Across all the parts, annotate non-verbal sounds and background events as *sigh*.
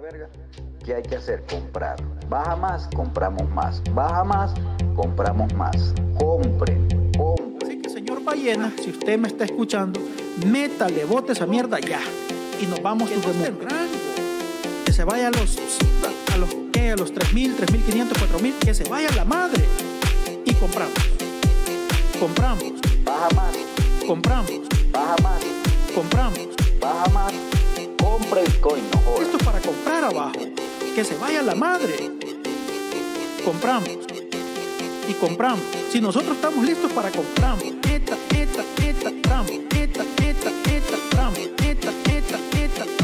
verga, ¿qué hay que hacer? Comprar. Baja más, compramos más. Baja más, compramos más. Compren, compren. Así que, señor Ballena, si usted me está escuchando, métale, bote esa mierda ya. Y nos vamos a no que se vaya a los. A los ¿qué? A los 3.000, 3.500, 4.000. Que se vaya la madre. Y compramos. Compramos. Baja más. Compramos. Baja más. Compramos. Baja más compra Bitcoin, no Esto es para comprar abajo. Que se vaya la madre. Compramos. Y compramos. Si nosotros estamos listos para compramos. Eta, eta, eta, tram. Eta, eta, eta, Eta,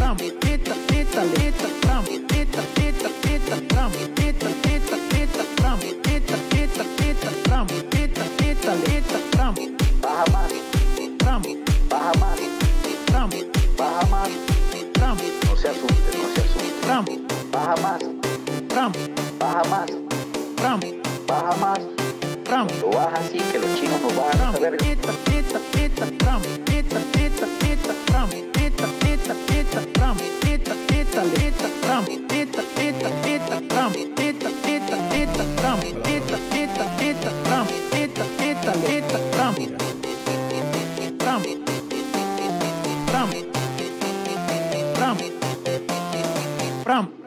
eta, eta, Eta, eta, eta, baja más, baja más, baja más, lo baja así que los chinos no van a saber.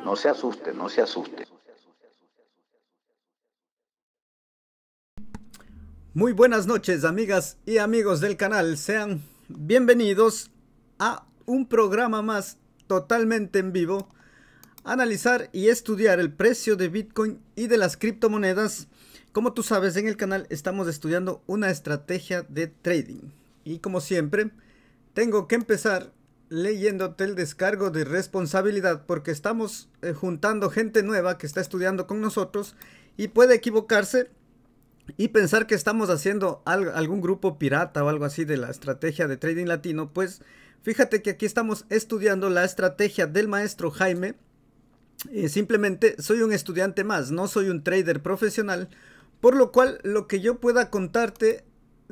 No se asuste, no se asuste. Muy buenas noches amigas y amigos del canal, sean bienvenidos a un programa más totalmente en vivo, analizar y estudiar el precio de Bitcoin y de las criptomonedas. Como tú sabes, en el canal estamos estudiando una estrategia de trading. Y como siempre, tengo que empezar leyéndote el descargo de responsabilidad porque estamos eh, juntando gente nueva que está estudiando con nosotros y puede equivocarse y pensar que estamos haciendo algún grupo pirata o algo así de la estrategia de trading latino, pues fíjate que aquí estamos estudiando la estrategia del maestro Jaime. Eh, simplemente soy un estudiante más, no soy un trader profesional, por lo cual lo que yo pueda contarte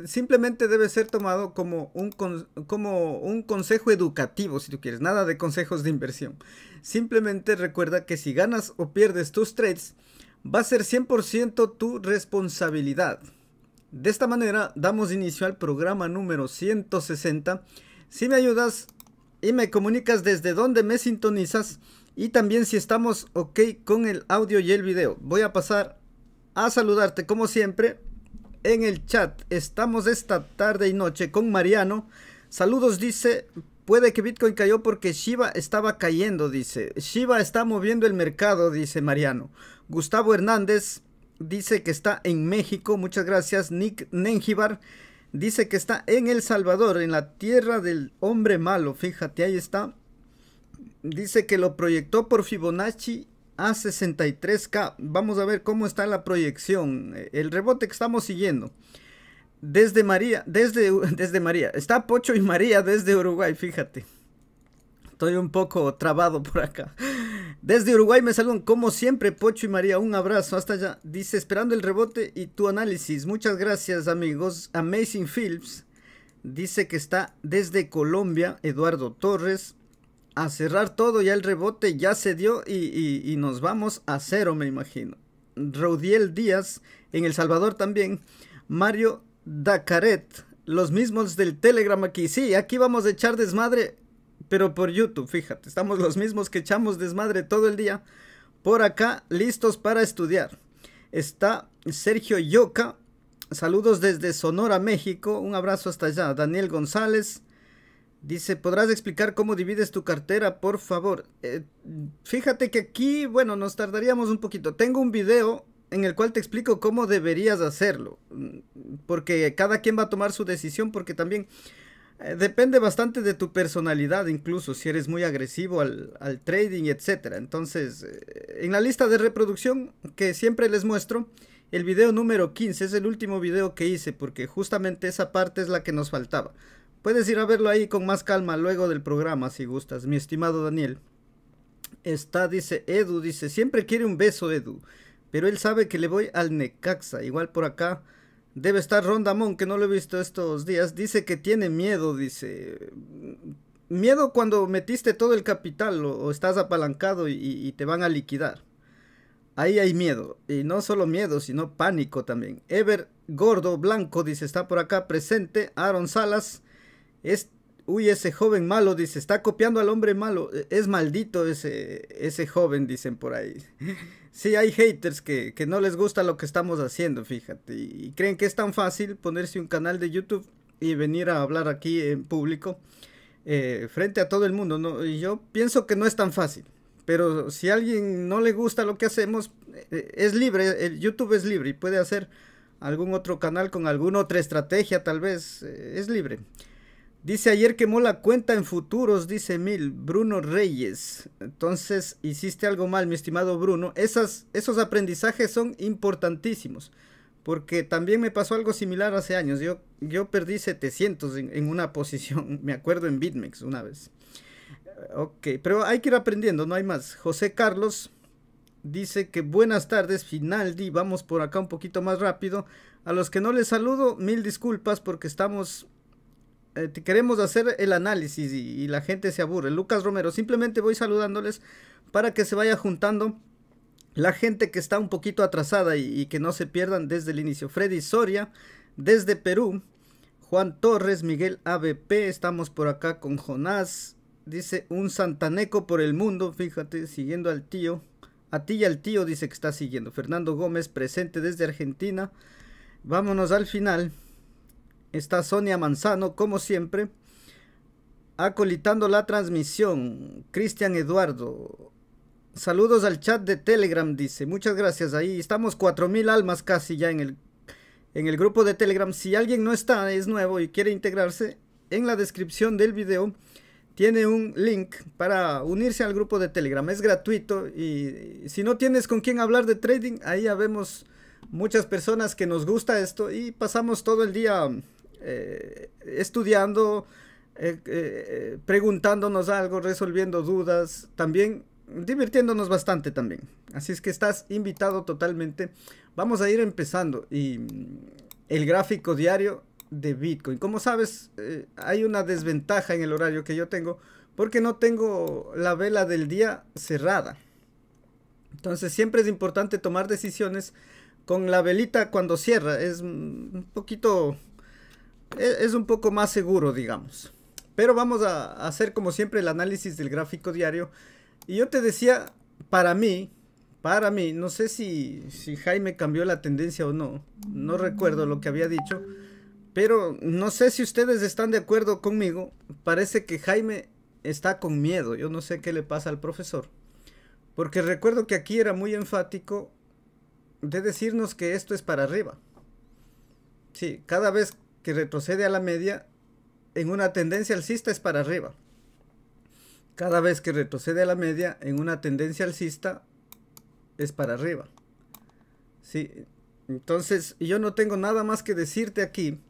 simplemente debe ser tomado como un, como un consejo educativo, si tú quieres, nada de consejos de inversión. Simplemente recuerda que si ganas o pierdes tus trades, va a ser 100% tu responsabilidad. De esta manera damos inicio al programa número 160. Si me ayudas y me comunicas desde dónde me sintonizas y también si estamos ok con el audio y el video. Voy a pasar a saludarte como siempre en el chat. Estamos esta tarde y noche con Mariano. Saludos, dice. Puede que Bitcoin cayó porque Shiba estaba cayendo, dice. Shiba está moviendo el mercado, dice Mariano. Gustavo Hernández dice que está en México. Muchas gracias. Nick Nengibar dice que está en El Salvador, en la tierra del hombre malo. Fíjate, ahí está. Dice que lo proyectó por Fibonacci a 63K. Vamos a ver cómo está la proyección, eh, el rebote que estamos siguiendo. Desde María, desde, *laughs* desde María, está Pocho y María desde Uruguay, fíjate. Estoy un poco trabado por acá. Desde Uruguay me saludan como siempre Pocho y María, un abrazo, hasta allá. Dice, esperando el rebote y tu análisis. Muchas gracias amigos. Amazing Films dice que está desde Colombia, Eduardo Torres a cerrar todo, ya el rebote ya se dio y, nos vamos a cero, me imagino. Rodiel Díaz, en El Salvador también. Mario Dacaret, los mismos del Telegram aquí. Sí, aquí vamos a echar desmadre, pero por YouTube, fíjate. Estamos los mismos que echamos desmadre todo el día. Por acá, listos para estudiar. Está Sergio Yoca. Saludos desde Sonora, México. Un abrazo hasta allá. Daniel González. Dice, ¿podrás explicar cómo divides tu cartera, por favor? Eh, fíjate que aquí, bueno, nos tardaríamos un poquito. Tengo un video en el cual te explico cómo deberías hacerlo. Mm, porque cada quien va a tomar su decisión, porque también eh, depende bastante de tu personalidad, incluso si eres muy agresivo al, trading, etc. Entonces, eh, en la lista de reproducción que siempre les muestro, el video número 15 es el último video que hice, porque justamente esa parte es la que nos faltaba. Puedes ir a verlo ahí con más calma luego del programa si gustas, mi estimado Daniel. Está, dice Edu, dice, siempre quiere un beso Edu, pero él sabe que le voy al Necaxa, igual por acá. Debe estar Rondamón, que no lo he visto estos días. Dice que tiene miedo, dice. Miedo cuando metiste todo el capital o, estás apalancado y, y, te van a liquidar. Ahí hay miedo. Y no solo miedo, sino pánico también. Ever Gordo Blanco, dice, está por acá presente. Aaron Salas. Es, uy, ese joven malo, dice, está copiando al hombre malo. E, es maldito ese, ese joven, dicen por ahí. *laughs* sí, hay haters que, no les gusta lo que estamos haciendo, fíjate. Y, creen que es tan fácil ponerse un canal de YouTube y venir a hablar aquí en público. Eh, frente a todo el mundo. ¿no? Yo pienso que no es tan fácil. Pero si a alguien no le gusta lo que hacemos, eh, es libre. El YouTube es libre y puede hacer algún otro canal con alguna otra estrategia, tal vez. Eh, es libre. Dice ayer quemó la cuenta en futuros, dice Mil, Bruno Reyes. Entonces hiciste algo mal, mi estimado Bruno. esos aprendizajes son importantísimos. Porque también me pasó algo similar hace años. Yo, yo perdí 700 en, una *laughs* posición, me acuerdo, en BitMEX una vez. Ok, pero hay que ir aprendiendo, no hay más. José Carlos dice que buenas tardes, Finaldi. Vamos por acá un poquito más rápido. A los que no les saludo, mil disculpas porque estamos eh, queremos hacer el análisis y, la gente se aburre. Lucas Romero, simplemente voy saludándoles para que se vaya juntando la gente que está un poquito atrasada y, y que no se pierdan desde el inicio. Freddy Soria, desde Perú. Juan Torres, Miguel ABP, estamos por acá con Jonás. Dice un santaneco por el mundo, fíjate, siguiendo al tío. A ti y al tío dice que está siguiendo. Fernando Gómez, presente desde Argentina. Vámonos al final está Sonia Manzano, como siempre, acolitando la transmisión. Cristian Eduardo, saludos al chat de Telegram, dice. Muchas gracias, ahí estamos 4.000 almas casi ya en el, en el grupo de Telegram. Si alguien no está, es nuevo y quiere integrarse, en la descripción del video tiene un link para unirse al grupo de Telegram. Es gratuito y si no tienes con quién hablar de trading, ahí ya vemos muchas personas que nos gusta esto y pasamos todo el día eh, estudiando, eh, eh, preguntándonos algo, resolviendo dudas, también divirtiéndonos bastante también. Así es que estás invitado totalmente. Vamos a ir empezando y mm, el gráfico diario de Bitcoin. Como sabes, hay una desventaja en el horario que yo tengo porque no tengo la vela del día cerrada. Entonces siempre es importante tomar decisiones con la velita cuando cierra. Es un poquito e-, es un poco más seguro, digamos. Pero vamos a hacer como siempre el análisis del gráfico diario. Y yo te decía, para mí, para mí, no sé si, si Jaime cambió la tendencia o no, no recuerdo lo que había dicho, pero no sé si ustedes están de acuerdo conmigo, parece que Jaime está con miedo, yo no sé qué le pasa al profesor, porque recuerdo que aquí era muy enfático de decirnos que esto es para arriba. Sí, cada vez que retrocede a la media en una tendencia alcista es para arriba. Cada vez que retrocede a la media en una tendencia alcista es para arriba. Sí, entonces yo no tengo nada más que decirte aquí.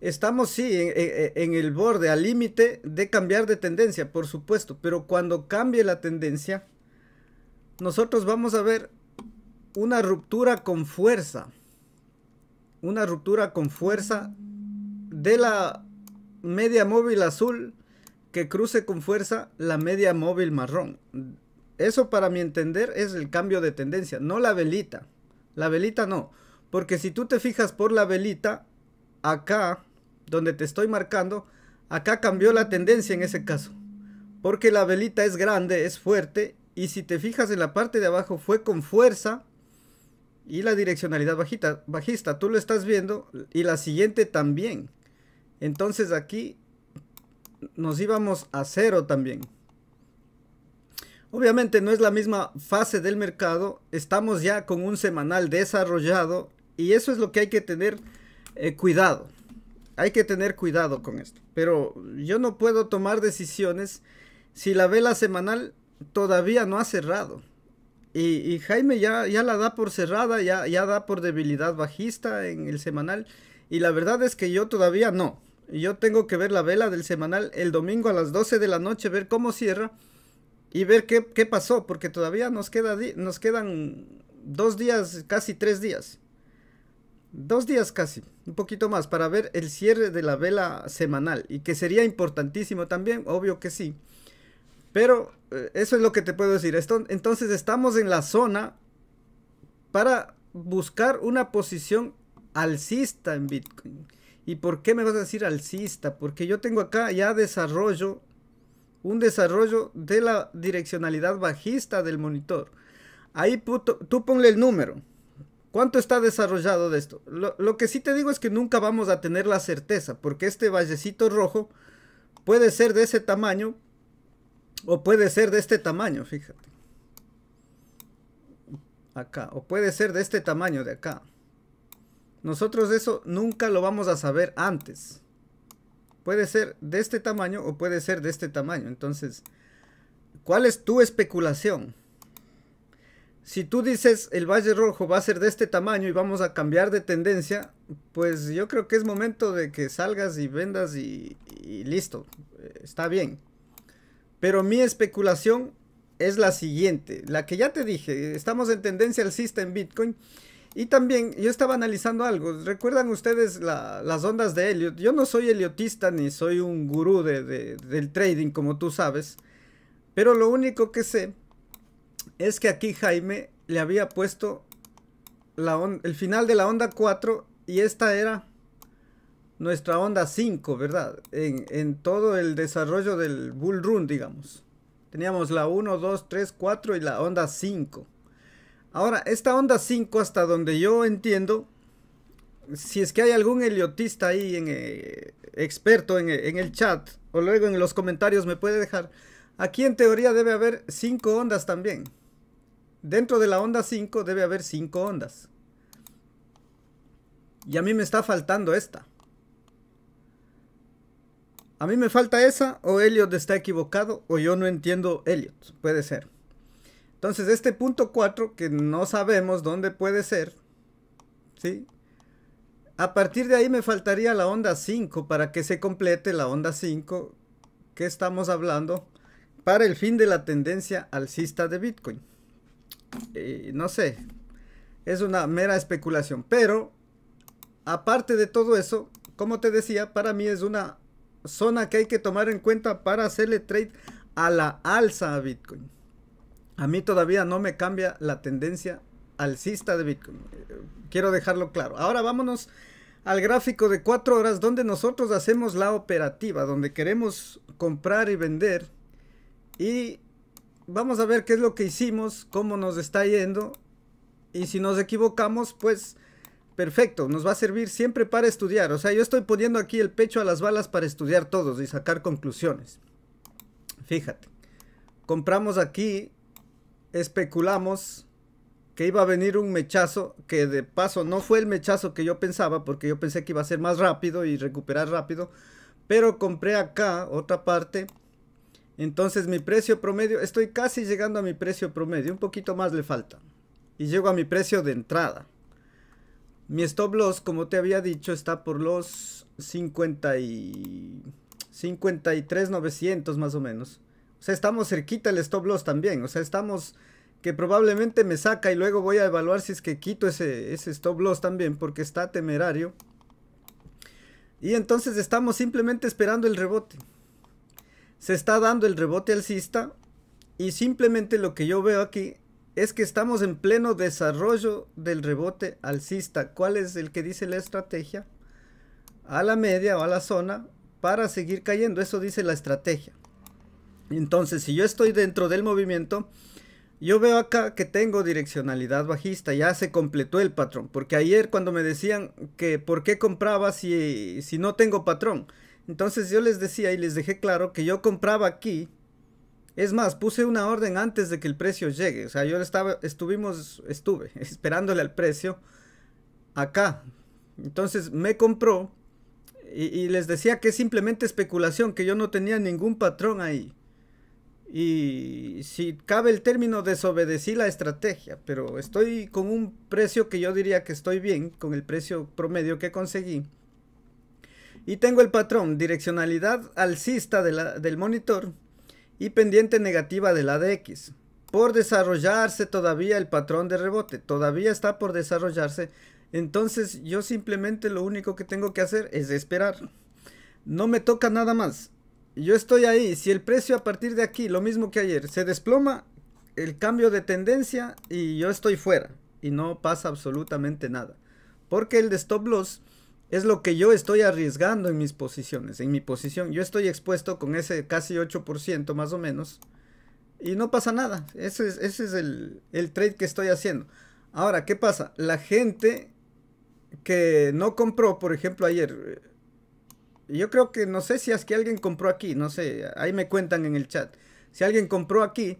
Estamos sí en, en el borde, al límite de cambiar de tendencia, por supuesto, pero cuando cambie la tendencia, nosotros vamos a ver una ruptura con fuerza. Una ruptura con fuerza de la media móvil azul que cruce con fuerza la media móvil marrón. Eso para mi entender es el cambio de tendencia, no la velita. La velita no, porque si tú te fijas por la velita, acá, donde te estoy marcando, acá cambió la tendencia en ese caso. Porque la velita es grande, es fuerte, y si te fijas en la parte de abajo fue con fuerza y la direccionalidad bajista. Tú lo estás viendo y la siguiente también. Entonces aquí nos íbamos a cero también. Obviamente no es la misma fase del mercado, estamos ya con un semanal desarrollado y eso es lo que hay que tener eh, cuidado. Hay que tener cuidado con esto. Pero yo no puedo tomar decisiones si la vela semanal todavía no ha cerrado. Y, y Jaime ya, ya, la da por cerrada, ya, ya da por debilidad bajista en el semanal. Y la verdad es que yo todavía no. Yo tengo que ver la vela del semanal el domingo a las 12 de la noche, ver cómo cierra y ver qué, pasó, porque todavía nos, queda nos quedan dos días, casi tres días. Dos días casi, un poquito más, para ver el cierre de la vela semanal. Y que sería importantísimo también, obvio que sí. Pero eh, eso es lo que te puedo decir. Esto, entonces estamos en la zona para buscar una posición alcista en Bitcoin. ¿Y por qué me vas a decir alcista? Porque yo tengo acá ya desarrollo, un desarrollo de la direccionalidad bajista del monitor. Ahí puto, tú ponle el número. ¿Cuánto está desarrollado de esto? Lo, lo, que sí te digo es que nunca vamos a tener la certeza, porque este vallecito rojo puede ser de ese tamaño o puede ser de este tamaño, fíjate. Acá, o puede ser de este tamaño de acá. Nosotros eso nunca lo vamos a saber antes. Puede ser de este tamaño o puede ser de este tamaño. Entonces, ¿cuál es tu especulación? Si tú dices el Valle Rojo va a ser de este tamaño y vamos a cambiar de tendencia, pues yo creo que es momento de que salgas y vendas y, listo, eh, está bien. Pero mi especulación es la siguiente, la que ya te dije, estamos en tendencia alcista en Bitcoin y también yo estaba analizando algo. ¿Recuerdan ustedes las ondas de Elliot? Yo no soy Elliotista ni soy un gurú de, del trading, como tú sabes. Pero lo único que sé es que aquí Jaime le había puesto la el final de la onda 4 y esta era nuestra onda 5, ¿verdad? En, en todo el desarrollo del bull run, digamos. Teníamos la 1, 2, 3, 4 y la onda 5. Ahora, esta onda 5, hasta donde yo entiendo, si es que hay algún eliotista ahí en, eh, experto en, en, el chat o luego en los comentarios me puede dejar, aquí en teoría debe haber 5 ondas también. Dentro de la onda 5 debe haber 5 ondas. Y a mí me está faltando esta. A mí me falta esa, o Elliot está equivocado, o yo no entiendo Elliot. Puede ser. Entonces, este punto 4, que no sabemos dónde puede ser, ¿sí? A partir de ahí me faltaría la onda 5 para que se complete la onda 5 que estamos hablando para el fin de la tendencia alcista de Bitcoin. Eh, no sé, es una mera especulación, pero aparte de todo eso, como te decía, para mí es una zona que hay que tomar en cuenta para hacerle trade a la alza a Bitcoin. A mí todavía no me cambia la tendencia alcista de Bitcoin. Eh, quiero dejarlo claro. Ahora vámonos al gráfico de cuatro horas donde nosotros hacemos la operativa, donde queremos comprar y vender. Y vamos a ver qué es lo que hicimos, cómo nos está yendo. Y si nos equivocamos, pues perfecto, nos va a servir siempre para estudiar. O sea, yo estoy poniendo aquí el pecho a las balas para estudiar todos y sacar conclusiones. Fíjate, compramos aquí especulamos que iba a venir un mechazo, que de paso no fue el mechazo que yo pensaba, porque yo pensé que iba a ser más rápido y recuperar rápido, pero compré acá otra parte, entonces mi precio promedio, estoy casi llegando a mi precio promedio, un poquito más le falta, y llego a mi precio de entrada. Mi stop loss, como te había dicho, está por los 50 y... 53.900 más o menos. O sea, estamos cerquita el stop loss también. O sea, estamos que probablemente me saca y luego voy a evaluar si es que quito ese, ese stop loss también porque está temerario. Y entonces estamos simplemente esperando el rebote. Se está dando el rebote alcista y simplemente lo que yo veo aquí es que estamos en pleno desarrollo del rebote alcista. ¿Cuál es el que dice la estrategia? A la media o a la zona para seguir cayendo. Eso dice la estrategia. Entonces, si yo estoy dentro del movimiento, yo veo acá que tengo direccionalidad bajista, ya se completó el patrón, porque ayer cuando me decían que por qué compraba si, si no tengo patrón, entonces yo les decía y les dejé claro que yo compraba aquí, es más, puse una orden antes de que el precio llegue, o sea, yo estaba, estuvimos, estuve *laughs* esperándole al precio acá, entonces me compró y, y les decía que es simplemente especulación, que yo no tenía ningún patrón ahí. Y si cabe el término, desobedecí la estrategia, pero estoy con un precio que yo diría que estoy bien, con el precio promedio que conseguí. Y tengo el patrón, direccionalidad alcista del monitor y pendiente negativa de la DX. Por desarrollarse todavía el patrón de rebote, todavía está por desarrollarse. Entonces yo simplemente lo único que tengo que hacer es esperar. No me toca nada más yo estoy ahí. Si el precio a partir de aquí, lo mismo que ayer, se desploma, el cambio de tendencia y yo estoy fuera. Y no pasa absolutamente nada. Porque el de stop loss es lo que yo estoy arriesgando en mis posiciones. En mi posición, yo estoy expuesto con ese casi 8% más o menos. Y no pasa nada. Ese es, ese es el, el trade que estoy haciendo. Ahora, ¿qué pasa? La gente que no compró, por ejemplo, ayer, yo creo que no sé si es que alguien compró aquí, no sé, ahí me cuentan en el chat. Si alguien compró aquí,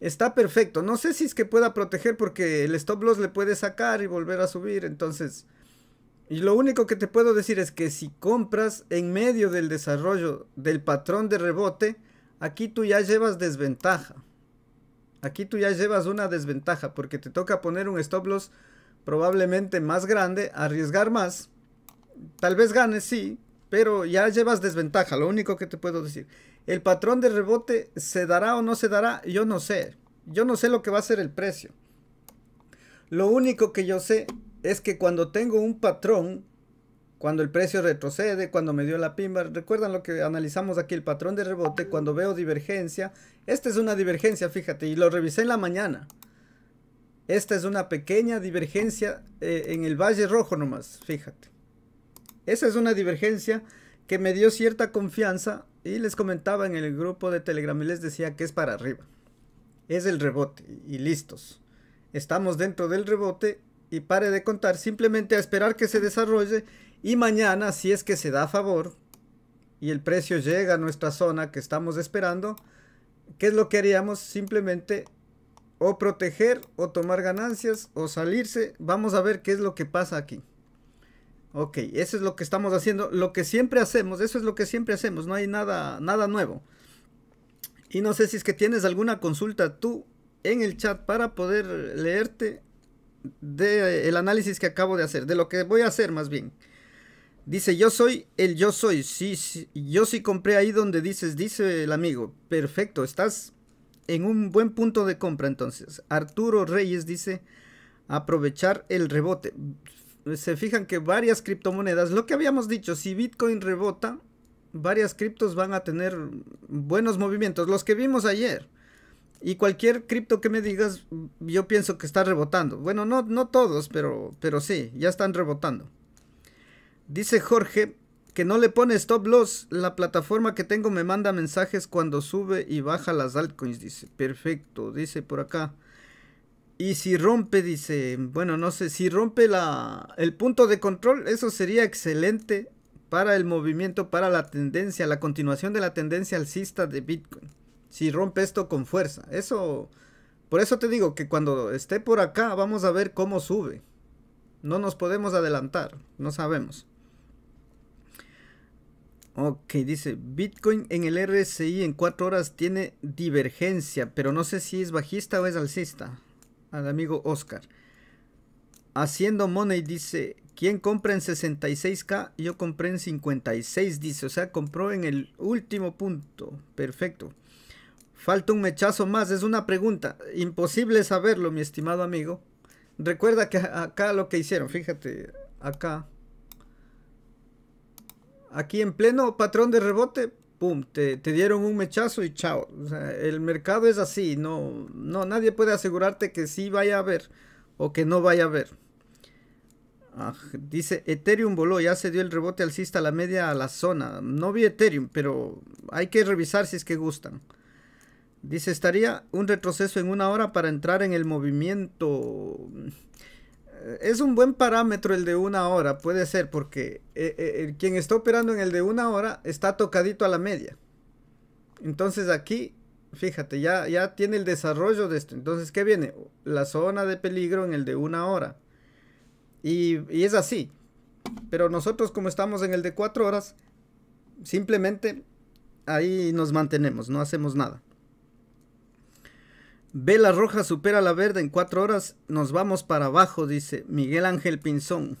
está perfecto. No sé si es que pueda proteger porque el stop loss le puede sacar y volver a subir, entonces... Y lo único que te puedo decir es que si compras en medio del desarrollo del patrón de rebote, aquí tú ya llevas desventaja. Aquí tú ya llevas una desventaja porque te toca poner un stop loss probablemente más grande, arriesgar más. Tal vez ganes, sí, pero ya llevas desventaja, lo único que te puedo decir. El patrón de rebote se dará o no se dará, yo no sé. Yo no sé lo que va a ser el precio. Lo único que yo sé es que cuando tengo un patrón, cuando el precio retrocede, cuando me dio la pimba, recuerdan lo que analizamos aquí, el patrón de rebote, cuando veo divergencia, esta es una divergencia, fíjate, y lo revisé en la mañana. Esta es una pequeña divergencia eh, en el Valle Rojo nomás, fíjate. Esa es una divergencia que me dio cierta confianza y les comentaba en el grupo de Telegram y les decía que es para arriba. Es el rebote y listos. Estamos dentro del rebote y pare de contar, simplemente a esperar que se desarrolle y mañana si es que se da a favor y el precio llega a nuestra zona que estamos esperando, ¿qué es lo que haríamos? Simplemente o proteger o tomar ganancias o salirse. Vamos a ver qué es lo que pasa aquí. Ok, eso es lo que estamos haciendo, lo que siempre hacemos, eso es lo que siempre hacemos, no hay nada, nada nuevo. Y no sé si es que tienes alguna consulta tú en el chat para poder leerte del eh, análisis que acabo de hacer, de lo que voy a hacer más bien. Dice, yo soy el yo soy, sí, sí, yo sí compré ahí donde dices, dice el amigo. Perfecto, estás en un buen punto de compra entonces. Arturo Reyes dice, aprovechar el rebote se fijan que varias criptomonedas, lo que habíamos dicho, si Bitcoin rebota, varias criptos van a tener buenos movimientos, los que vimos ayer. Y cualquier cripto que me digas, yo pienso que está rebotando. Bueno, no, no todos, pero, pero sí, ya están rebotando. Dice Jorge que no le pone stop loss. La plataforma que tengo me manda mensajes cuando sube y baja las altcoins, dice. Perfecto, dice por acá. Y si rompe, dice, bueno, no sé, si rompe la, el punto de control, eso sería excelente para el movimiento, para la tendencia, la continuación de la tendencia alcista de Bitcoin. Si rompe esto con fuerza. Eso, por eso te digo que cuando esté por acá, vamos a ver cómo sube. No nos podemos adelantar, no sabemos. Ok, dice, Bitcoin en el RSI en 4 horas tiene divergencia, pero no sé si es bajista o es alcista al amigo Oscar. Haciendo Money dice, ¿quién compra en 66K? Yo compré en 56, dice. O sea, compró en el último punto. Perfecto. Falta un mechazo más, es una pregunta. Imposible saberlo, mi estimado amigo. Recuerda que acá lo que hicieron, fíjate, acá. Aquí en pleno patrón de rebote te, dieron un mechazo y chao. el mercado es así, no, no, nadie puede asegurarte que sí vaya a haber o que no vaya a haber. Ah, dice Ethereum voló, ya se dio el rebote alcista a la media a la zona. No vi Ethereum, pero hay que revisar si es que gustan. Dice, estaría un retroceso en una hora para entrar en el movimiento es un buen parámetro el de una hora, puede ser, porque eh, eh, quien está operando en el de una hora está tocadito a la media. Entonces aquí, fíjate, ya, ya tiene el desarrollo de esto. Entonces, ¿qué viene? La zona de peligro en el de una hora. y es así. Pero nosotros como estamos en el de cuatro horas, simplemente ahí nos mantenemos, no hacemos nada. Vela roja supera la verde en cuatro horas, nos vamos para abajo, dice Miguel Ángel Pinzón.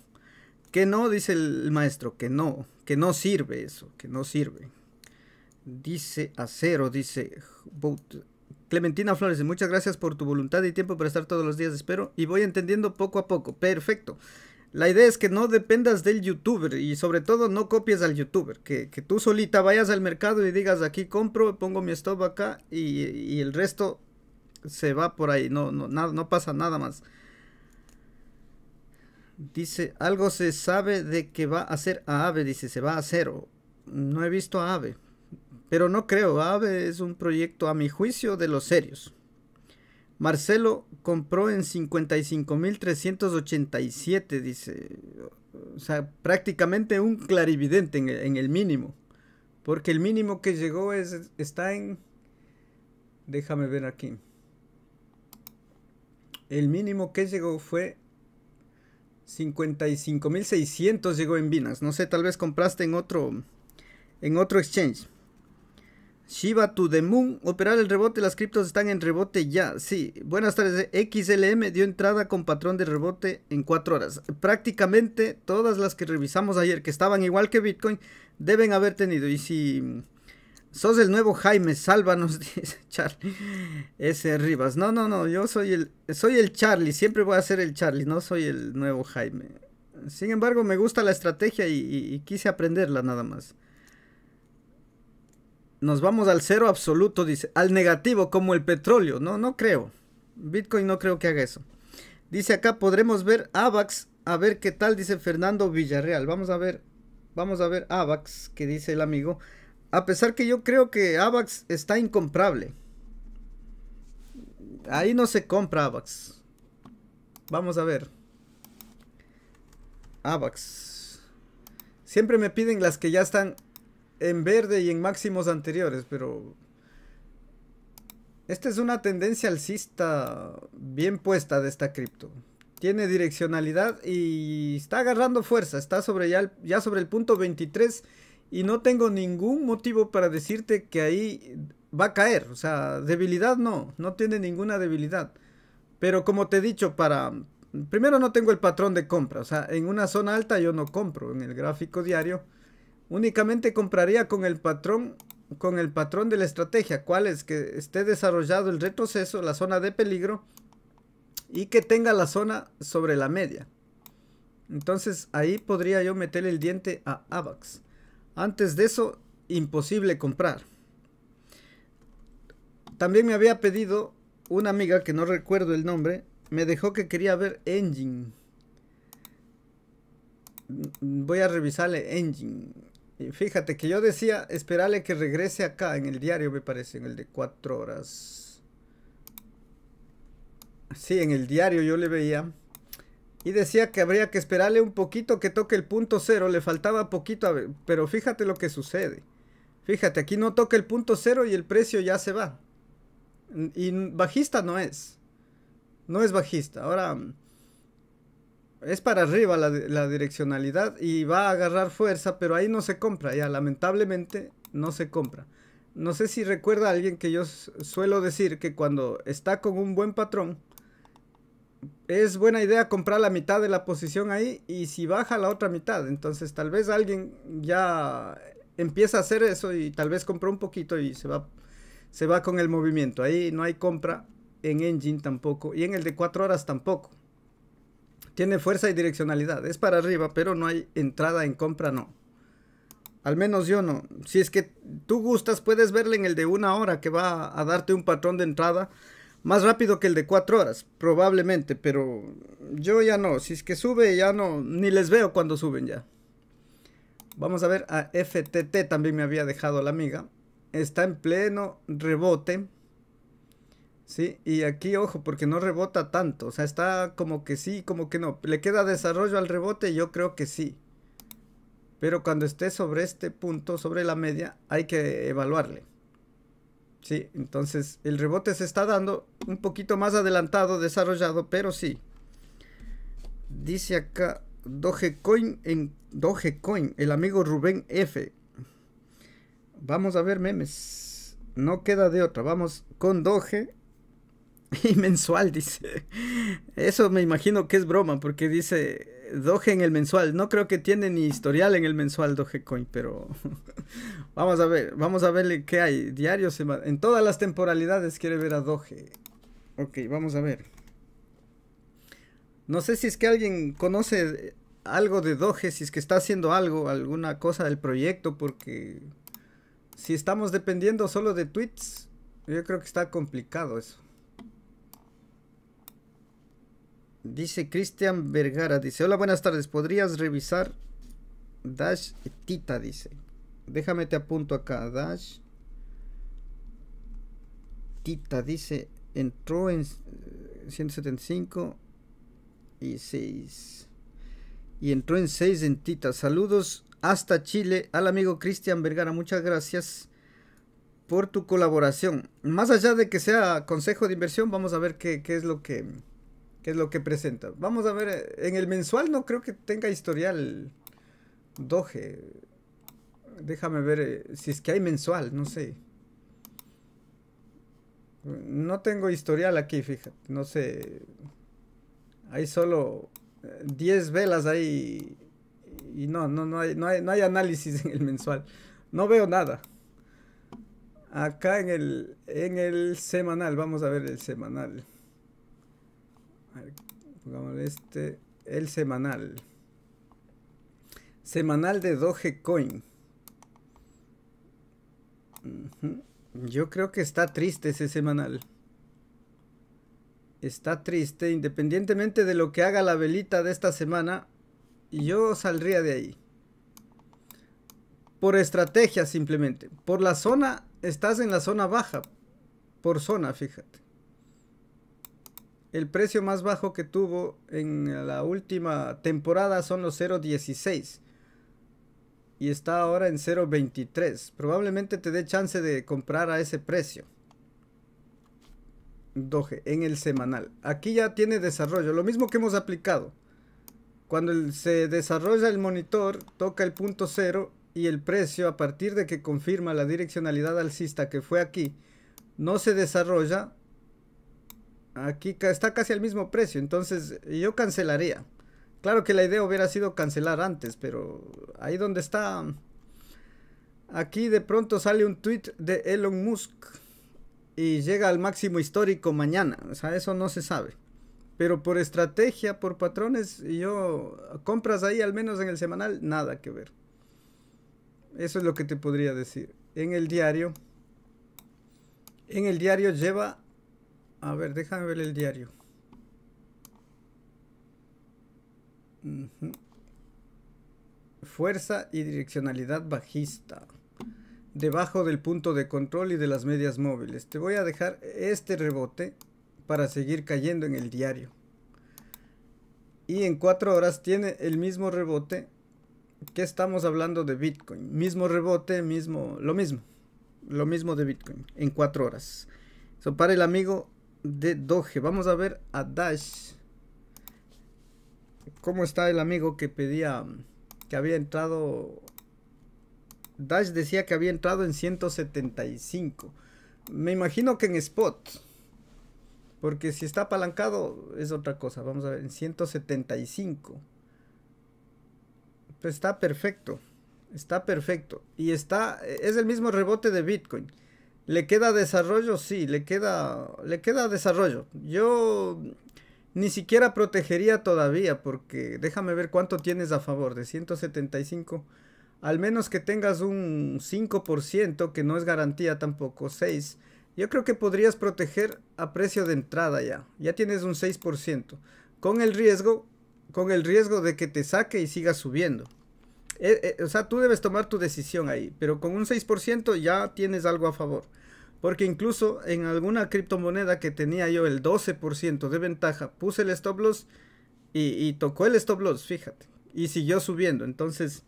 Que no, dice el maestro, que no, que no sirve eso, que no sirve. Dice Acero, dice Clementina Flores, muchas gracias por tu voluntad y tiempo para estar todos los días, espero. Y voy entendiendo poco a poco, perfecto. La idea es que no dependas del youtuber y sobre todo no copies al youtuber. Que, tú solita vayas al mercado y digas aquí compro, pongo mi stop acá y, y el resto se va por ahí, no, no, no pasa nada más. Dice, algo se sabe de que va a ser a Ave, dice, se va a cero No he visto a Ave, pero no creo, Ave es un proyecto a mi juicio de los serios. Marcelo compró en 55.387, dice, o sea, prácticamente un clarividente en, en el mínimo. Porque el mínimo que llegó es, está en... Déjame ver aquí. El mínimo que llegó fue 55.600 llegó en Binance. No sé, tal vez compraste en otro en otro exchange. Shiba to the moon, operar el rebote, las criptos están en rebote ya. Sí, buenas tardes. XLM dio entrada con patrón de rebote en 4 horas. Prácticamente todas las que revisamos ayer que estaban igual que Bitcoin deben haber tenido. Y si Sos el nuevo Jaime, sálvanos, *laughs* dice Charlie. Ese Rivas. No, no, no, yo soy el, soy el Charlie, siempre voy a ser el Charlie, no soy el nuevo Jaime. Sin embargo, me gusta la estrategia y, quise aprenderla nada más. Nos vamos al cero absoluto, dice. Al negativo, como el petróleo. No, no creo. Bitcoin no creo que haga eso. Dice acá, podremos ver AVAX. A ver qué tal, dice Fernando Villarreal. Vamos a ver, vamos a ver AVAX, que dice el amigo. A pesar que yo creo que Avax está incomprable. Ahí no se compra Avax. Vamos a ver. Avax. Siempre me piden las que ya están en verde y en máximos anteriores, pero... Esta es una tendencia alcista bien puesta de esta cripto. Tiene direccionalidad y está agarrando fuerza. Está sobre ya, ya sobre el punto 23 y no tengo ningún motivo para decirte que ahí va a caer. O sea, debilidad no, no tiene ninguna debilidad. Pero como te he dicho, para... Primero no tengo el patrón de compra, o sea, en una zona alta yo no compro, en el gráfico diario únicamente compraría con el patrón con el patrón de la estrategia, cuál es que esté desarrollado el retroceso, la zona de peligro y que tenga la zona sobre la media. Entonces ahí podría yo meter el diente a AVAX. Antes de eso, imposible comprar. También me había pedido una amiga que no recuerdo el nombre, me dejó que quería ver Engine. Mm, voy a revisarle Engine. Y fíjate que yo decía, esperarle que regrese acá en el diario, me parece, en el de 4 horas. Sí, en el diario yo le veía y decía que habría que esperarle un poquito que toque el punto cero. Le faltaba poquito, pero fíjate lo que sucede. Fíjate, aquí no toca el punto cero y el precio ya se va. Y bajista no es. No es bajista. Ahora mm, es para arriba la, la direccionalidad y va a agarrar fuerza, pero ahí no se compra. Ya, lamentablemente no se compra. No sé si recuerda a alguien que yo suelo decir que cuando está con un buen patrón, es buena idea comprar la mitad de la posición ahí y si baja la otra mitad. Entonces tal vez alguien ya empieza a hacer eso y tal vez compra un poquito y se va, se va con el movimiento. Ahí no hay compra en engine tampoco y en el de cuatro horas tampoco. Tiene fuerza y direccionalidad. Es para arriba, pero no hay entrada en compra, no. Al menos yo no. Si es que tú gustas, puedes verle en el de una hora que va a darte un patrón de entrada más rápido que el de cuatro horas, probablemente, pero yo ya no. Si es que sube, ya no. Ni les veo cuando suben ya. Vamos a ver a FTT, también me había dejado la amiga. Está en pleno rebote. Sí, y aquí ojo, porque no rebota tanto. O sea, está como que sí, como que no. ¿Le queda desarrollo al rebote? Yo creo que sí. Pero cuando esté sobre este punto, sobre la media, hay que evaluarle. Sí, entonces el rebote se está dando un poquito más adelantado, desarrollado, pero sí. Dice acá Dogecoin en Dogecoin, el amigo Rubén F. Vamos a ver memes. No queda de otra. Vamos con Doge *laughs* y mensual, dice. Eso me imagino que es broma, porque dice Doge en el mensual. No creo que tiene ni historial en el mensual Dogecoin, pero *laughs* vamos a ver, vamos a verle qué hay. Diario, en todas las temporalidades quiere ver a Doge. Ok, vamos a ver. No sé si es que alguien conoce algo de Doge, si es que está haciendo algo, alguna cosa del proyecto, porque si estamos dependiendo solo de tweets, yo creo que está complicado eso. Dice Cristian Vergara, dice, hola, buenas tardes, ¿podrías revisar Dash Tita? Dice, déjame te apunto acá, Dash Tita, dice, entró en 175 y 6. Y entró en 6 en Tita. Saludos hasta Chile al amigo Cristian Vergara, muchas gracias por tu colaboración. Más allá de que sea consejo de inversión, vamos a ver qué, qué es lo que qué es lo que presenta. Vamos a ver, eh, en el mensual no creo que tenga historial Doge. Déjame ver eh, si es que hay mensual, no sé. No tengo historial aquí, fíjate, no sé. Hay solo 10 eh, velas ahí y no, no, no hay, no, hay, no hay análisis en el mensual. No veo nada. Acá en el, en el semanal, vamos a ver el semanal este, el semanal. Semanal de Dogecoin. coin Yo creo que está triste ese semanal. Está triste, independientemente de lo que haga la velita de esta semana, yo saldría de ahí. Por estrategia simplemente. Por la zona, estás en la zona baja. Por zona, fíjate el precio más bajo que tuvo en la última temporada son los 0.16 y está ahora en 0.23. Probablemente te dé chance de comprar a ese precio. Doge, en el semanal. Aquí ya tiene desarrollo, lo mismo que hemos aplicado. Cuando se desarrolla el monitor, toca el punto cero y el precio a partir de que confirma la direccionalidad alcista que fue aquí, no se desarrolla, Aquí está casi al mismo precio, entonces yo cancelaría. Claro que la idea hubiera sido cancelar antes, pero ahí donde está... Aquí de pronto sale un tweet de Elon Musk y llega al máximo histórico mañana. O sea, eso no se sabe. Pero por estrategia, por patrones, yo compras ahí al menos en el semanal, nada que ver. Eso es lo que te podría decir. En el diario, en el diario lleva a ver, déjame ver el diario. Fuerza y direccionalidad bajista. Debajo del punto de control y de las medias móviles. Te voy a dejar este rebote para seguir cayendo en el diario. Y en cuatro horas tiene el mismo rebote que estamos hablando de Bitcoin. Mismo rebote, mismo, lo mismo. Lo mismo de Bitcoin en cuatro horas. So, para el amigo, de Doge. Vamos a ver a Dash. ¿Cómo está el amigo que pedía que había entrado? Dash decía que había entrado en 175. Me imagino que en spot. Porque si está apalancado es otra cosa. Vamos a ver, en 175. Pues está perfecto. Está perfecto. Y está, es el mismo rebote de Bitcoin. Le queda desarrollo, sí, le queda, le queda desarrollo. Yo ni siquiera protegería todavía, porque déjame ver cuánto tienes a favor de 175. Al menos que tengas un 5%, que no es garantía tampoco, 6. Yo creo que podrías proteger a precio de entrada ya. Ya tienes un 6%. Con el riesgo, con el riesgo de que te saque y siga subiendo. Eh, eh, o sea, tú debes tomar tu decisión ahí, pero con un 6% ya tienes algo a favor. Porque incluso en alguna criptomoneda que tenía yo el 12% de ventaja, puse el stop loss y, tocó el stop loss, fíjate. Y siguió subiendo. Entonces,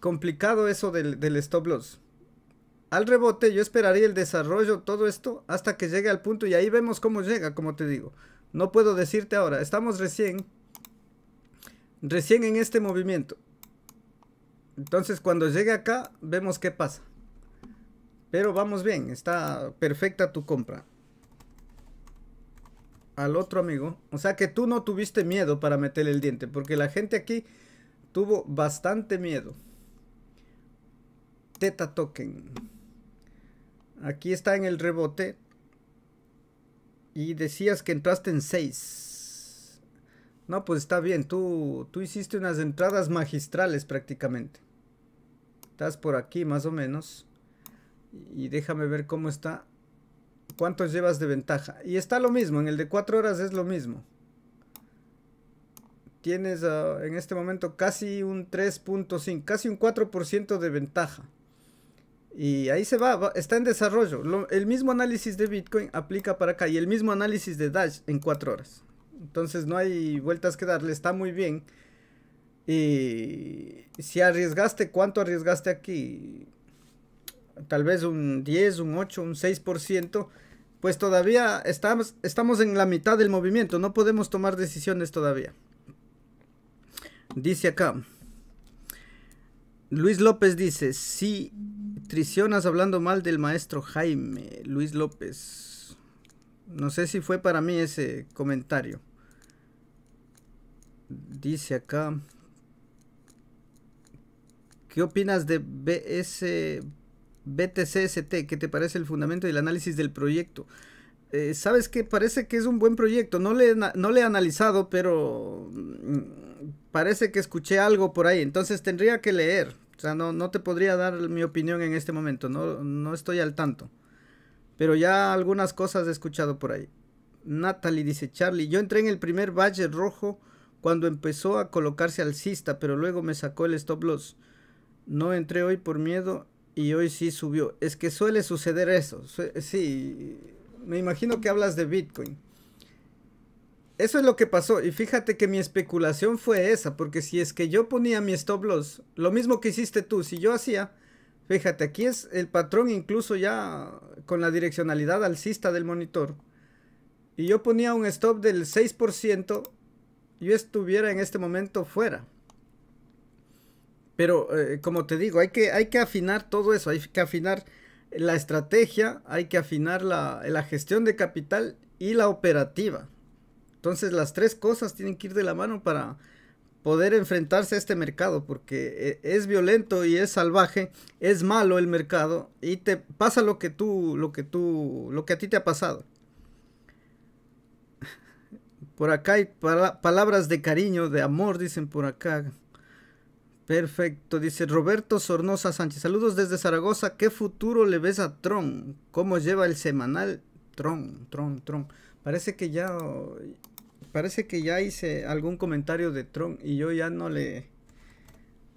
complicado eso del, del stop loss. Al rebote yo esperaría el desarrollo, todo esto, hasta que llegue al punto y ahí vemos cómo llega, como te digo. No puedo decirte ahora, estamos recién, recién en este movimiento. Entonces cuando llegue acá vemos qué pasa. Pero vamos bien, está perfecta tu compra. Al otro amigo. O sea que tú no tuviste miedo para meterle el diente. Porque la gente aquí tuvo bastante miedo. Teta token. Aquí está en el rebote. Y decías que entraste en 6. No, pues está bien, tú, tú hiciste unas entradas magistrales prácticamente. Estás por aquí más o menos. Y déjame ver cómo está. ¿Cuántos llevas de ventaja? Y está lo mismo, en el de 4 horas es lo mismo. Tienes ah, en este momento casi un 3.5, casi un 4% de ventaja. Y ahí se va, está en desarrollo. el mismo análisis de Bitcoin aplica para acá y el mismo análisis de Dash en 4 horas. Entonces no hay vueltas que darle, está muy bien. Y si arriesgaste, ¿cuánto arriesgaste aquí? Tal vez un 10, un 8, un 6%. Pues todavía estamos, estamos en la mitad del movimiento, no podemos tomar decisiones todavía. Dice acá. Luis López dice, si tricionas hablando mal del maestro Jaime. Luis López. No sé si fue para mí ese comentario. Dice acá. ¿Qué opinas de BS, BTCST? ¿Qué te parece el fundamento y el análisis del proyecto? Eh, Sabes que parece que es un buen proyecto. No le, no le he analizado, pero mm, parece que escuché algo por ahí. Entonces tendría que leer. O sea, no, no te podría dar mi opinión en este momento. No, no estoy al tanto. Pero ya algunas cosas he escuchado por ahí. Natalie dice, Charlie, yo entré en el primer valle rojo cuando empezó a colocarse alcista, pero luego me sacó el stop loss. No entré hoy por miedo y hoy sí subió. Es que suele suceder eso. sí, me imagino que hablas de Bitcoin. Eso es lo que pasó. Y fíjate que mi especulación fue esa, porque si es que yo ponía mi stop loss, lo mismo que hiciste tú, si yo hacía, fíjate, aquí es el patrón incluso ya con la direccionalidad alcista del monitor. Y yo ponía un stop del 6% yo estuviera en este momento fuera. Pero eh, como te digo, hay que, hay que afinar todo eso, hay que afinar la estrategia, hay que afinar la, la, gestión de capital y la operativa. Entonces las tres cosas tienen que ir de la mano para poder enfrentarse a este mercado, porque eh, es violento y es salvaje, es malo el mercado y te pasa lo que tú, lo que tú, lo que a ti te ha pasado. Por acá hay palabras de cariño, de amor, dicen por acá. Perfecto, dice Roberto Sornosa Sánchez. Saludos desde Zaragoza. ¿Qué futuro le ves a Tron? ¿Cómo lleva el semanal? Tron, Tron, Tron. Parece que ya. Parece que ya hice algún comentario de Tron y yo ya no le.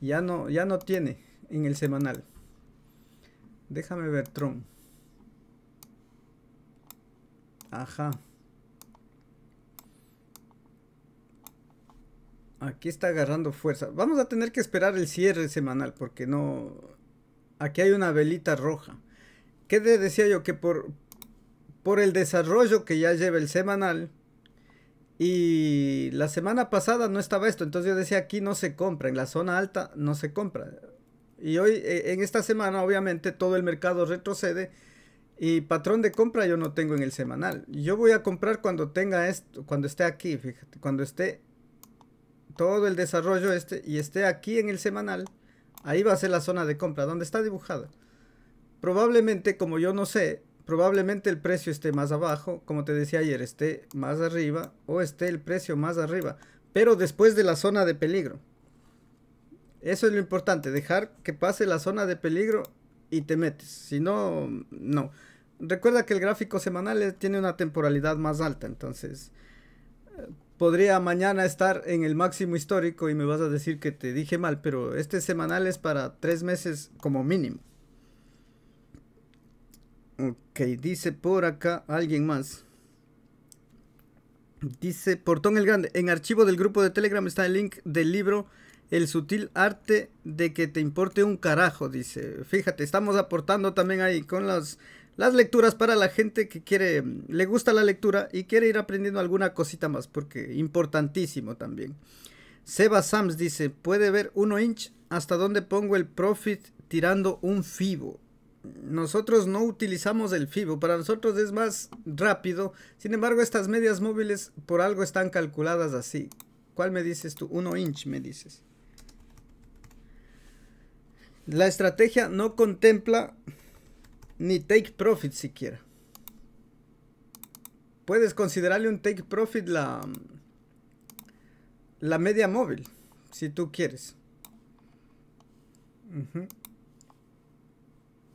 Ya no, ya no tiene en el semanal. Déjame ver Tron. Ajá. Aquí está agarrando fuerza. Vamos a tener que esperar el cierre semanal porque no... Aquí hay una velita roja. ¿Qué decía yo? Que por, por el desarrollo que ya lleva el semanal y la semana pasada no estaba esto. Entonces yo decía aquí no se compra, en la zona alta no se compra. Y hoy, e, en esta semana, obviamente todo el mercado retrocede y patrón de compra yo no tengo en el semanal. Yo voy a comprar cuando tenga esto, cuando esté aquí, fíjate, cuando esté todo el desarrollo este y esté aquí en el semanal, ahí va a ser la zona de compra, donde está dibujada. Probablemente, como yo no sé, probablemente el precio esté más abajo, como te decía ayer, esté más arriba o esté el precio más arriba, pero después de la zona de peligro. Eso es lo importante, dejar que pase la zona de peligro y te metes, si no, no. Recuerda que el gráfico semanal eh, tiene una temporalidad más alta, entonces eh, podría mañana estar en el máximo histórico y me vas a decir que te dije mal, pero este semanal es para tres meses como mínimo. Ok, dice por acá alguien más. Dice Portón el Grande, en archivo del grupo de Telegram está el link del libro El sutil arte de que te importe un carajo, dice. Fíjate, estamos aportando también ahí con las las lecturas para la gente que quiere, mm, le gusta la lectura y quiere ir aprendiendo alguna cosita más, porque importantísimo también. Seba Sams dice, puede ver 1 inch hasta donde pongo el profit tirando un fibo. Nosotros no utilizamos el fibo, para nosotros es más rápido. Sin embargo, estas medias móviles por algo están calculadas así. ¿Cuál me dices tú? 1 inch me dices. La estrategia no contempla ni take profit siquiera. Puedes considerarle un take profit la, la media móvil, si tú quieres.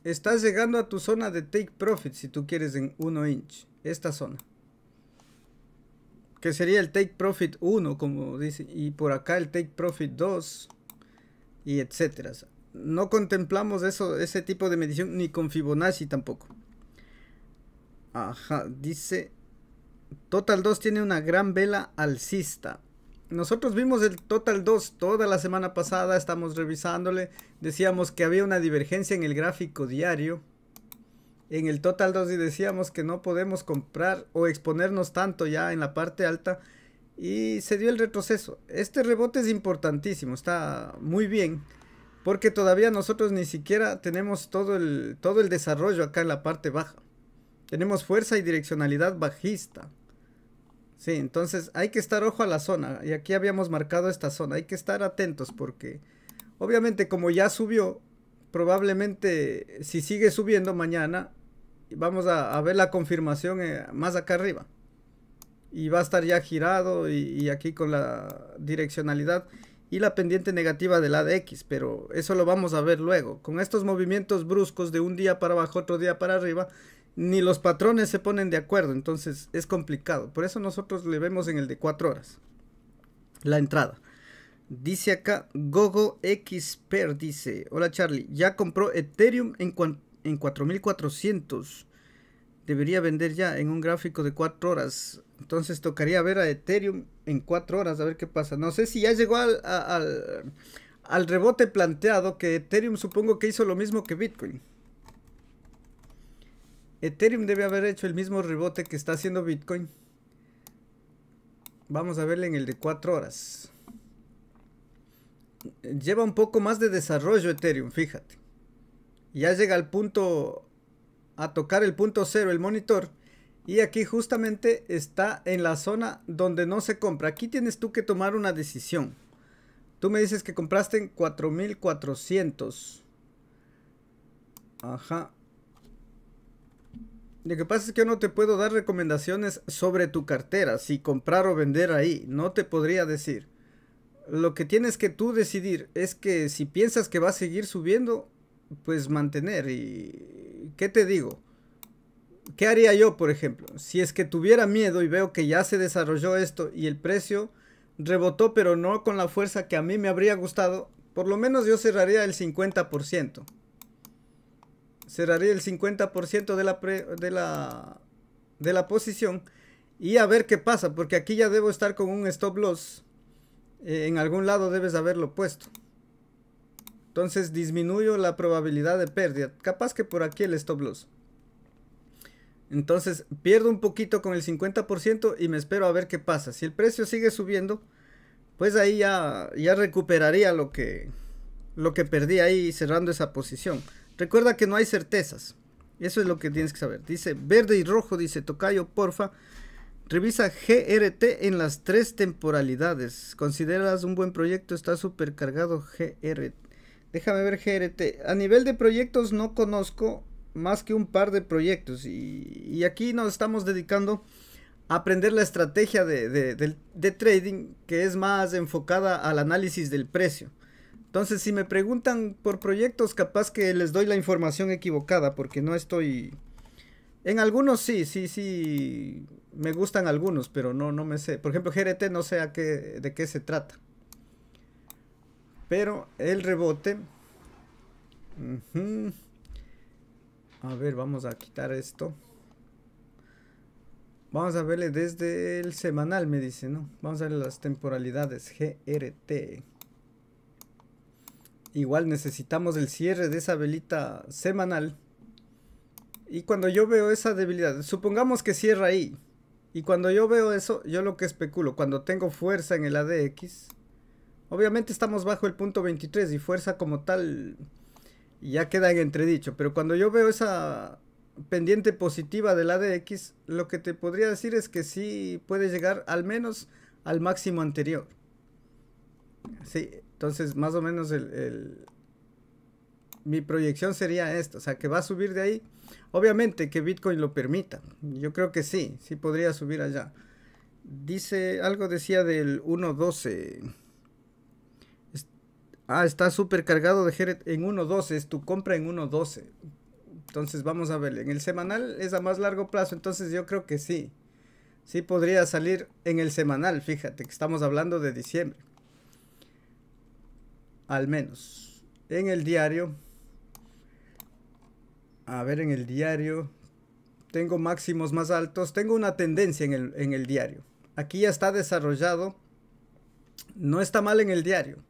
Estás llegando a tu zona de take profit si tú quieres en 1 inch, esta zona. Que sería el take profit 1, como dice, y por acá el take profit 2, y etcétera no contemplamos eso, ese tipo de medición ni con Fibonacci tampoco. Ajá, dice Total 2 tiene una gran vela alcista. Nosotros vimos el Total 2 toda la semana pasada, estamos revisándole. Decíamos que había una divergencia en el gráfico diario. En el Total 2 y decíamos que no podemos comprar o exponernos tanto ya en la parte alta. Y se dio el retroceso. Este rebote es importantísimo, está muy bien porque todavía nosotros ni siquiera tenemos todo el, todo el desarrollo acá en la parte baja. Tenemos fuerza y direccionalidad bajista. Sí, entonces hay que estar ojo a la zona. Y aquí habíamos marcado esta zona. Hay que estar atentos porque obviamente como ya subió, probablemente si sigue subiendo mañana, vamos a, ver la confirmación eh, más acá arriba. Y va a estar ya girado y, y aquí con la direccionalidad y la pendiente negativa de la de X, pero eso lo vamos a ver luego. Con estos movimientos bruscos de un día para abajo, otro día para arriba, ni los patrones se ponen de acuerdo, entonces es complicado. Por eso nosotros le vemos en el de 4 horas. La entrada. Dice acá, Gogo Xper dice, hola Charlie, ya compró Ethereum en, en 4400. Debería vender ya en un gráfico de 4 horas. Entonces tocaría ver a Ethereum en cuatro horas a ver qué pasa. No sé si ya llegó al, al, al rebote planteado que Ethereum supongo que hizo lo mismo que Bitcoin. Ethereum debe haber hecho el mismo rebote que está haciendo Bitcoin. Vamos a verle en el de 4 horas. Lleva un poco más de desarrollo Ethereum, fíjate. Ya llega al punto, a tocar el punto cero el monitor. Y aquí justamente está en la zona donde no se compra. Aquí tienes tú que tomar una decisión. Tú me dices que compraste en 4400. Ajá. Lo que pasa es que yo no te puedo dar recomendaciones sobre tu cartera, si comprar o vender ahí, no te podría decir. Lo que tienes que tú decidir es que si piensas que va a seguir subiendo, pues mantener. ¿Y qué te digo? ¿qué haría yo, por ejemplo? Si es que tuviera miedo y veo que ya se desarrolló esto y el precio rebotó, pero no con la fuerza que a mí me habría gustado, por lo menos yo cerraría el 50%. Cerraría el 50% de la, de, la, de la posición y a ver qué pasa, porque aquí ya debo estar con un stop loss. Eh, en algún lado debes haberlo puesto. Entonces disminuyo la probabilidad de pérdida. Capaz que por aquí el stop loss. Entonces pierdo un poquito con el 50% y me espero a ver qué pasa. Si el precio sigue subiendo, pues ahí ya, ya recuperaría lo que, lo que perdí ahí cerrando esa posición. Recuerda que no hay certezas. Eso es lo que tienes que saber. Dice verde y rojo, dice Tocayo, porfa. Revisa GRT en las tres temporalidades. ¿Consideras un buen proyecto? Está supercargado GRT. Déjame ver GRT. A nivel de proyectos no conozco más que un par de proyectos y, aquí nos estamos dedicando a aprender la estrategia de, trading que es más enfocada al análisis del precio. Entonces, si me preguntan por proyectos, capaz que les doy la información equivocada porque no estoy... En algunos sí, sí, sí, me gustan algunos, pero no, no me sé. Por ejemplo, GRT no sé a qué, de qué se trata. Pero el rebote... A ver, vamos a quitar esto. Vamos a verle desde el semanal, me dice, ¿no? Vamos a ver las temporalidades. GRT. Igual necesitamos el cierre de esa velita semanal. Y cuando yo veo esa debilidad, supongamos que cierra ahí. Y cuando yo veo eso, yo lo que especulo, cuando tengo fuerza en el ADX, obviamente estamos bajo el punto 23 y fuerza como tal ya queda en entredicho. Pero cuando yo veo esa pendiente positiva de la x lo que te podría decir es que sí puede llegar al menos al máximo anterior. Sí, entonces más o menos el, mi proyección sería esto, o sea, que va a subir de ahí. Obviamente que Bitcoin lo permita, yo creo que sí, sí podría subir allá. Dice, algo decía del 1.12. Ah, está súper cargado de Jerez en 1.12, es tu compra en 1.12. Entonces vamos a ver, en el semanal es a más largo plazo, entonces yo creo que sí. Sí podría salir en el semanal, fíjate que estamos hablando de diciembre. Al menos. En el diario. A ver, en el diario. Tengo máximos más altos. Tengo una tendencia en el, en el diario. Aquí ya está desarrollado. No está mal en el diario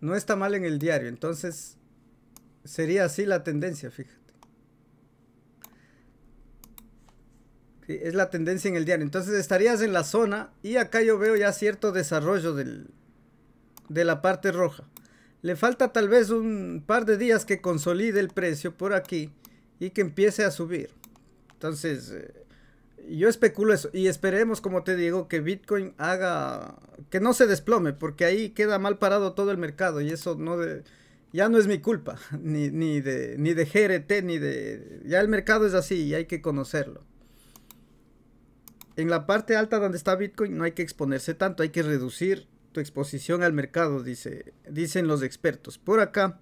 no está mal en el diario. Entonces, sería así la tendencia, fíjate. es la tendencia en el diario. Entonces, estarías en la zona y acá yo veo ya cierto desarrollo del, de la parte roja. Le falta tal vez un par de días que consolide el precio por aquí y que empiece a subir. Entonces, eh, yo especulo eso y esperemos, como te digo, que Bitcoin haga que no se desplome, porque ahí queda mal parado todo el mercado y eso no de, ya no es mi culpa, *laughs* ni, ni, de, ni de GRT, ni de... Ya el mercado es así y hay que conocerlo. En la parte alta donde está Bitcoin no hay que exponerse tanto, hay que reducir tu exposición al mercado, dice, dicen los expertos. Por acá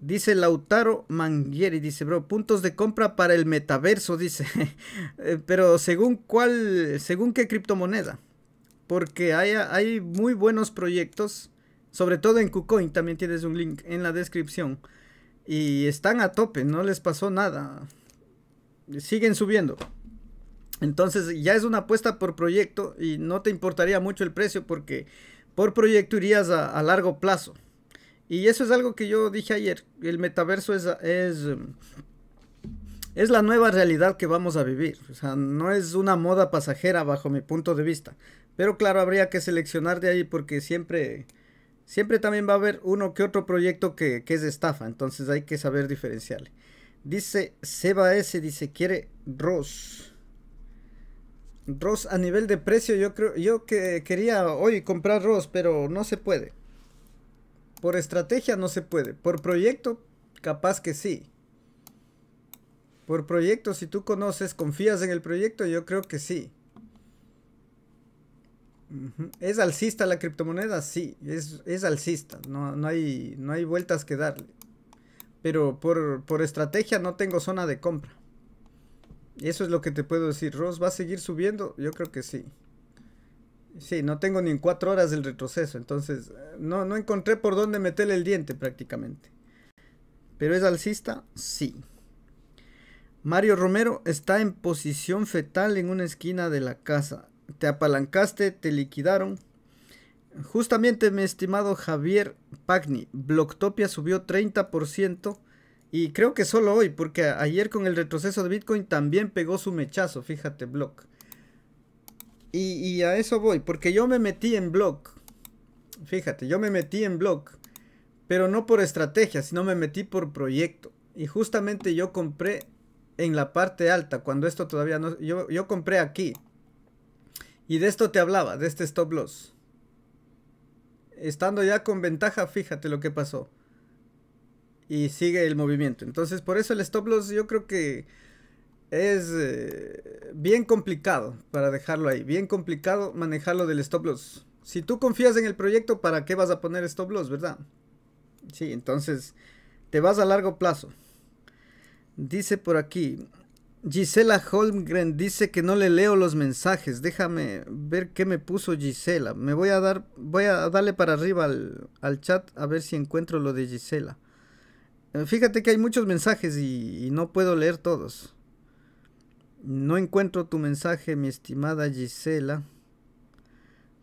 Dice Lautaro Mangieri, dice, bro, puntos de compra para el metaverso, dice. *laughs* Eh, pero según cuál, según qué criptomoneda. Porque hay, hay muy buenos proyectos, sobre todo en KuCoin, también tienes un link en la descripción. Y están a tope, no les pasó nada. Siguen subiendo. Entonces ya es una apuesta por proyecto y no te importaría mucho el precio porque por proyecto irías a largo plazo. Y eso es algo que yo dije ayer. El metaverso es, es, la nueva realidad que vamos a vivir. O sea, no es una moda pasajera bajo mi punto de vista. Pero claro, habría que seleccionar de ahí porque siempre, siempre también va a haber uno que otro proyecto que, que es estafa. Entonces hay que saber diferenciarle. Dice Seba S, dice, quiere Ross. Ross a nivel de precio, yo creo, yo que quería hoy comprar Ross, pero no se puede. Por estrategia no se puede. Por proyecto, capaz que sí. Por proyecto, si tú conoces, confías en el proyecto, yo creo que sí. ¿Es alcista la criptomoneda? Sí, es, es alcista. No, hay, no hay vueltas que darle. Pero por, por estrategia no tengo zona de compra. Eso es lo que te puedo decir. ¿Ross va a seguir subiendo? Yo creo que sí. Sí, no tengo ni en cuatro horas del retroceso, entonces eh, no, no encontré por dónde meterle el diente prácticamente. ¿Pero es alcista? Sí. Mario Romero está en posición fetal en una esquina de la casa. Te apalancaste, te liquidaron. Justamente mi estimado Javier Pagni, Blocktopia subió 30% y creo que solo hoy, porque ayer con el retroceso de Bitcoin también pegó su mechazo, fíjate Block. Y, a eso voy, porque yo me metí en blog. Fíjate, yo me metí en blog, pero no por estrategia, sino me metí por proyecto. Y justamente yo compré en la parte alta, cuando esto todavía no... Yo, yo compré aquí. Y de esto te hablaba, de este stop loss. Estando ya con ventaja, fíjate lo que pasó. Y sigue el movimiento. Entonces, por eso el stop loss yo creo que es eh, bien complicado, para dejarlo ahí, bien complicado manejarlo del stop loss. Si tú confías en el proyecto, ¿para qué vas a poner stop loss, verdad? Sí, entonces te vas a largo plazo. Dice por aquí, Gisela Holmgren dice que no le leo los mensajes. Déjame ver qué me puso Gisela. Me voy a dar, voy a darle para arriba al, chat a ver si encuentro lo de Gisela. Eh, fíjate que hay muchos mensajes y no puedo leer todos. No encuentro tu mensaje, mi estimada Gisela.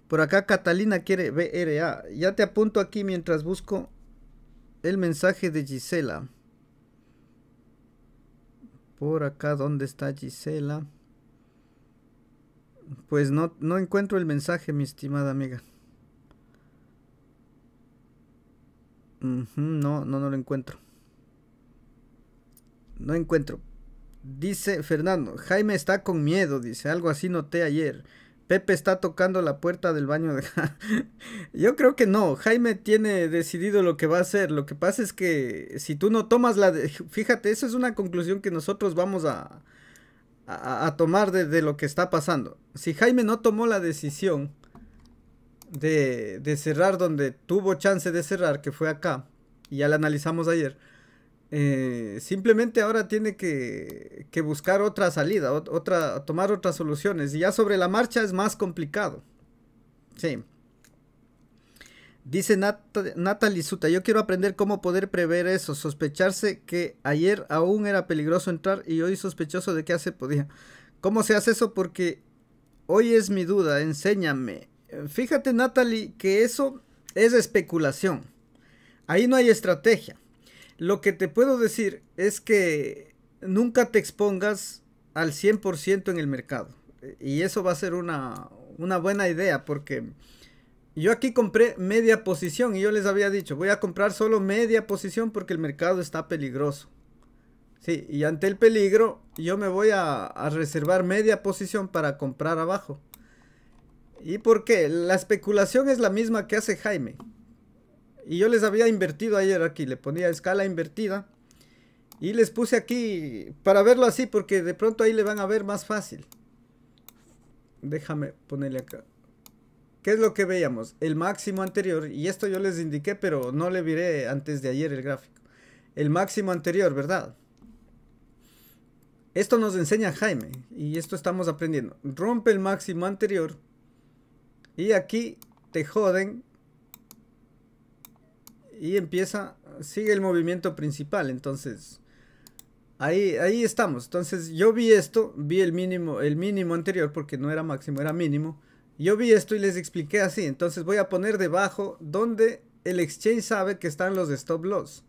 Por acá Catalina quiere BRA. Ya te apunto aquí mientras busco el mensaje de Gisela. Por acá, ¿dónde está Gisela? Pues no, no encuentro el mensaje, mi estimada amiga. no, no, no lo encuentro. No encuentro. Dice Fernando, Jaime está con miedo, dice, algo así noté ayer. Pepe está tocando la puerta del baño de... *laughs* Yo creo que no, Jaime tiene decidido lo que va a hacer. Lo que pasa es que si tú no tomas la... Fíjate, eso es una conclusión que nosotros vamos a, a, tomar de, lo que está pasando. Si Jaime no tomó la decisión de, de cerrar donde tuvo chance de cerrar, que fue acá, y ya la analizamos ayer, eh, simplemente ahora tiene que, buscar otra salida, otra, tomar otras soluciones. Y ya sobre la marcha es más complicado. Sí. Dice Natalie Suta, yo quiero aprender cómo poder prever eso, sospecharse que ayer aún era peligroso entrar y hoy sospechoso de que hace podía. ¿Cómo se hace eso? Porque hoy es mi duda, enséñame. Fíjate Natalie que eso es especulación. Ahí no hay estrategia. Lo que te puedo decir es que nunca te expongas al 100% en el mercado. Y eso va a ser una, buena idea porque yo aquí compré media posición y yo les había dicho, voy a comprar solo media posición porque el mercado está peligroso. Sí, y ante el peligro yo me voy a, a reservar media posición para comprar abajo. ¿Y por qué? La especulación es la misma que hace Jaime. Y yo les había invertido ayer aquí, le ponía escala invertida. Y les puse aquí para verlo así porque de pronto ahí le van a ver más fácil. Déjame ponerle acá. ¿Qué es lo que veíamos? El máximo anterior, y esto yo les indiqué, pero no le viré antes de ayer el gráfico. El máximo anterior, ¿verdad? Esto nos enseña Jaime, y esto estamos aprendiendo. Rompe el máximo anterior, y aquí te joden y empieza, sigue el movimiento principal, entonces ahí, ahí estamos. Entonces yo vi esto, vi el mínimo, el mínimo anterior porque no era máximo, era mínimo. Yo vi esto y les expliqué así, entonces voy a poner debajo donde el exchange sabe que están los stop loss.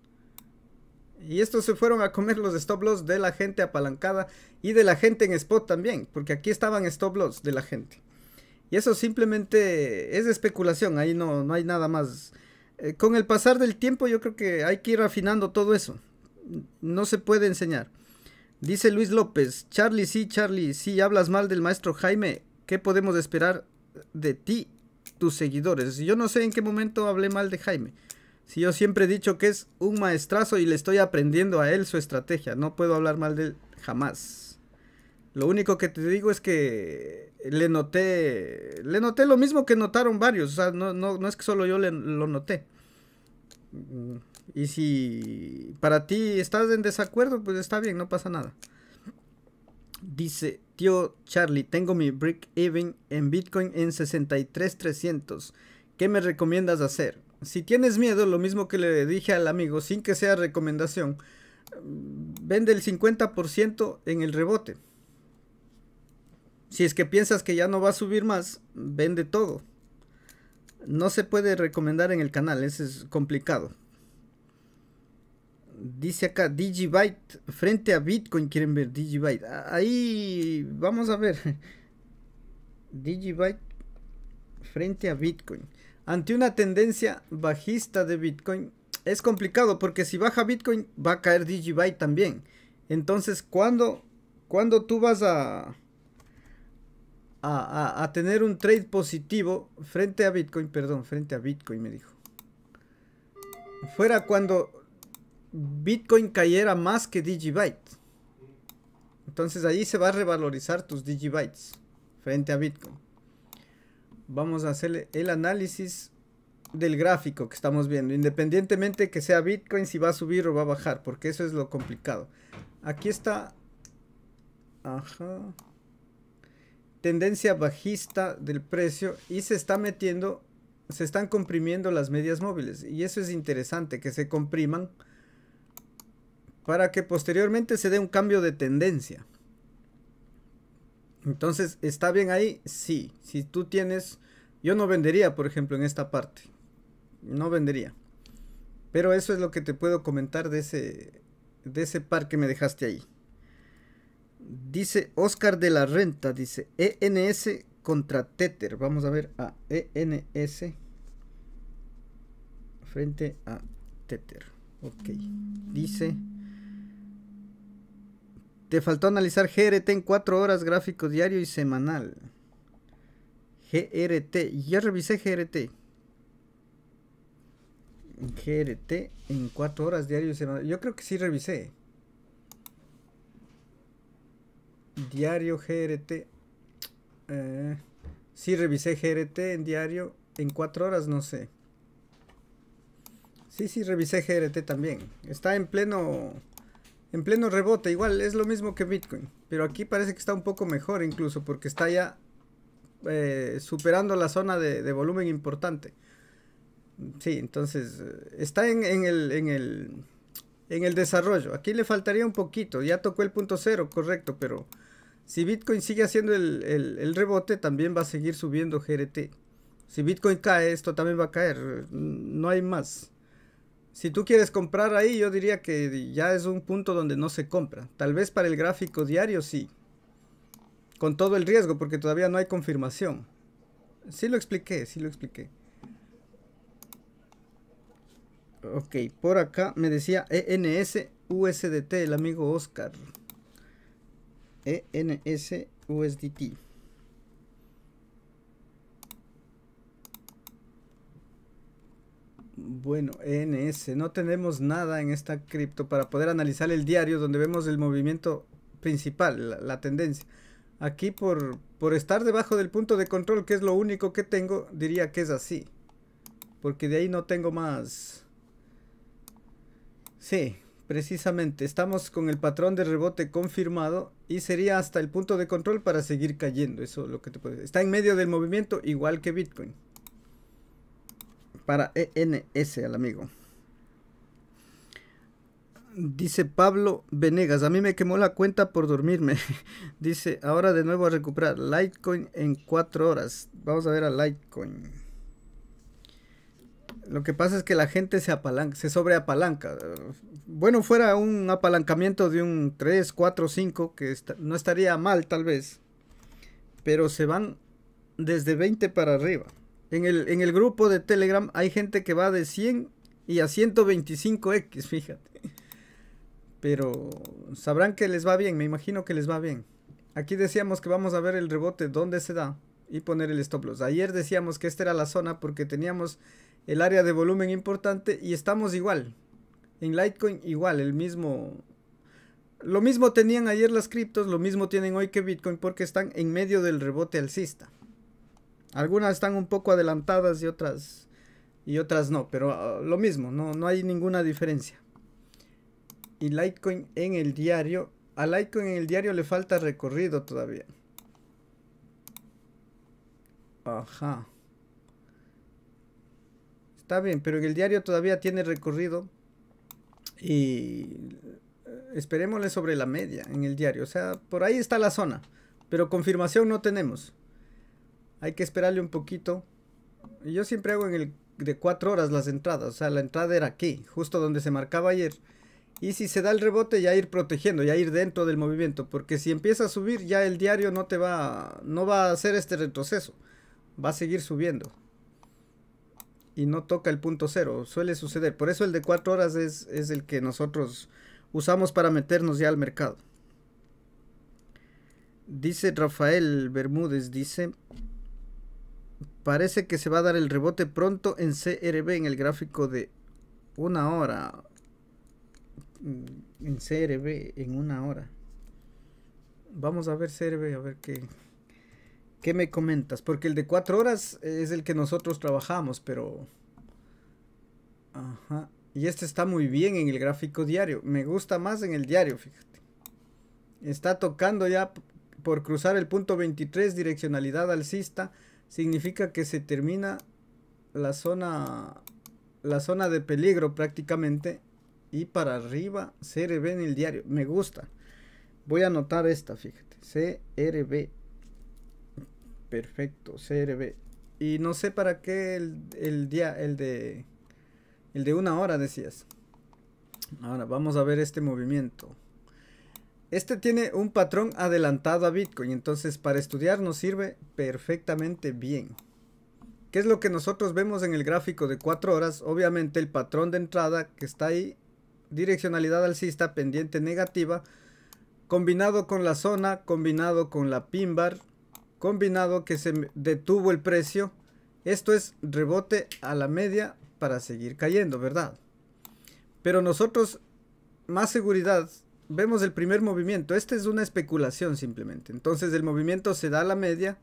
Y estos se fueron a comer los stop loss de la gente apalancada y de la gente en spot también, porque aquí estaban stop loss de la gente. Y eso simplemente es especulación, ahí no, no hay nada más eh, con el pasar del tiempo yo creo que hay que ir afinando todo eso. No se puede enseñar. Dice Luis López, Charlie, sí, Charlie, si sí, hablas mal del maestro Jaime, ¿qué podemos esperar de ti, tus seguidores? Yo no sé en qué momento hablé mal de Jaime. Si yo siempre he dicho que es un maestrazo y le estoy aprendiendo a él su estrategia, no puedo hablar mal de él jamás. Lo único que te digo es que le noté, le noté lo mismo que notaron varios, o sea, no, no, es que solo yo le, lo noté. Y si para ti estás en desacuerdo, pues está bien, no pasa nada. Dice, tío Charlie, tengo mi break even en Bitcoin en 63300. ¿Qué me recomiendas hacer? Si tienes miedo, lo mismo que le dije al amigo, sin que sea recomendación, vende el 50% en el rebote. Si es que piensas que ya no va a subir más, vende todo. No se puede recomendar en el canal, ese es complicado. Dice acá, Digibyte, frente a Bitcoin quieren ver Digibyte. Ahí vamos a ver. *laughs* Digibyte frente a Bitcoin. Ante una tendencia bajista de Bitcoin, es complicado porque si baja Bitcoin va a caer Digibyte también. Entonces, cuando cuando tú vas a, a, tener un trade positivo frente a Bitcoin, perdón, frente a Bitcoin me dijo. Fuera cuando Bitcoin cayera más que Digibyte. Entonces ahí se va a revalorizar tus Digibytes frente a Bitcoin. Vamos a hacer el análisis del gráfico que estamos viendo. Independientemente que sea Bitcoin, si va a subir o va a bajar, porque eso es lo complicado. Aquí está... Ajá tendencia bajista del precio y se está metiendo, se están comprimiendo las medias móviles. Y eso es interesante, que se compriman para que posteriormente se dé un cambio de tendencia. Entonces, ¿está bien ahí? Sí. Si tú tienes, yo no vendería, por ejemplo, en esta parte. No vendería. Pero eso es lo que te puedo comentar de ese, de ese par que me dejaste ahí. Dice Oscar de la Renta, dice ENS contra Tether. Vamos a ver a ENS frente a Tether. Ok, dice... Te faltó analizar GRT en 4 horas gráfico diario y semanal. GRT, ya revisé GRT. GRT en 4 horas diario y semanal. Yo creo que sí revisé. Diario GRT. si eh, sí, revisé GRT en diario. En cuatro horas, no sé. Sí, sí, revisé GRT también. Está en pleno. En pleno rebote, igual es lo mismo que Bitcoin. Pero aquí parece que está un poco mejor incluso porque está ya eh, superando la zona de, volumen importante. Sí, entonces está en, en, el, en, el, en el desarrollo. Aquí le faltaría un poquito. Ya tocó el punto cero, correcto, pero si Bitcoin sigue haciendo el, rebote, también va a seguir subiendo GRT. Si Bitcoin cae, esto también va a caer. No hay más. Si tú quieres comprar ahí, yo diría que ya es un punto donde no se compra. Tal vez para el gráfico diario sí. Con todo el riesgo, porque todavía no hay confirmación. Sí lo expliqué, sí lo expliqué. Ok, por acá me decía ENS USDT, el amigo Oscar. ENS USDT. Bueno, ENS, no tenemos nada en esta cripto para poder analizar el diario donde vemos el movimiento principal, la, la tendencia. Aquí por, por estar debajo del punto de control, que es lo único que tengo, diría que es así. Porque de ahí no tengo más. Sí, Precisamente, estamos con el patrón de rebote confirmado y sería hasta el punto de control para seguir cayendo. Eso es lo que te Está en medio del movimiento, igual que Bitcoin. Para ENS, al amigo. Dice Pablo Venegas, a mí me quemó la cuenta por dormirme. *laughs* Dice, ahora de nuevo a recuperar Litecoin en cuatro horas. Vamos a ver a Litecoin. Lo que pasa es que la gente se apalanca, se sobreapalanca bueno, fuera un apalancamiento de un 3, 4, 5, que no estaría mal tal vez, pero se van desde 20 para arriba. En el, en el grupo de Telegram hay gente que va de 100 y a 125X, *laughs* fíjate. Pero sabrán que les va bien, me imagino que les va bien. Aquí decíamos que vamos a ver el rebote, dónde se da y poner el stop loss. Ayer decíamos que esta era la zona porque teníamos el área de volumen importante y estamos igual. En Litecoin igual, el mismo... Lo mismo tenían ayer las criptos, lo mismo tienen hoy que Bitcoin porque están en medio del rebote alcista. Algunas están un poco adelantadas y otras y otras no, pero ah, lo mismo, no, no hay ninguna diferencia. Y Litecoin en el diario, a Litecoin en el diario le falta recorrido todavía. Ajá. Está bien, pero en el diario todavía tiene recorrido y eh, esperémosle sobre la media en el diario. O sea, por ahí está la zona. Pero confirmación no tenemos. Hay que esperarle un poquito. Yo siempre hago en el de cuatro horas las entradas. O sea, la entrada era aquí, justo donde se marcaba ayer. Y si se da el rebote, ya ir protegiendo, ya ir dentro del movimiento. Porque si empieza a subir, ya el diario no te va. no va a hacer este retroceso. Va a seguir subiendo y no toca el punto cero. Suele suceder. Por eso el de cuatro horas es, el que nosotros usamos para meternos ya al mercado. Dice Rafael Bermúdez, dice, parece que se va a dar el rebote pronto en CRB en el gráfico de una hora. Mm, en CRB en una hora. Vamos a ver CRB, a ver qué, ¿Qué me comentas? Porque el de cuatro horas es el que nosotros trabajamos, pero... Ajá. Y este está muy bien en el gráfico diario. Me gusta más en el diario, fíjate. Está tocando ya por cruzar el punto 23, direccionalidad alcista. Significa que se termina la zona, la zona de peligro prácticamente. Y para arriba, CRB en el diario. Me gusta. Voy a anotar esta, fíjate. CRB. Perfecto, CRB. Y no sé para qué el, día, el de, el de una hora decías. Ahora vamos a ver este movimiento. Este tiene un patrón adelantado a Bitcoin, entonces para estudiar nos sirve perfectamente bien. ¿Qué es lo que nosotros vemos en el gráfico de cuatro horas? Obviamente el patrón de entrada que está ahí, direccionalidad alcista, pendiente negativa, combinado con la zona, combinado con la pin bar, combinado que se detuvo el precio. Esto es rebote a la media para seguir cayendo, ¿verdad? Pero nosotros, más seguridad, vemos el primer movimiento. este es una especulación simplemente. Entonces el movimiento se da a la media.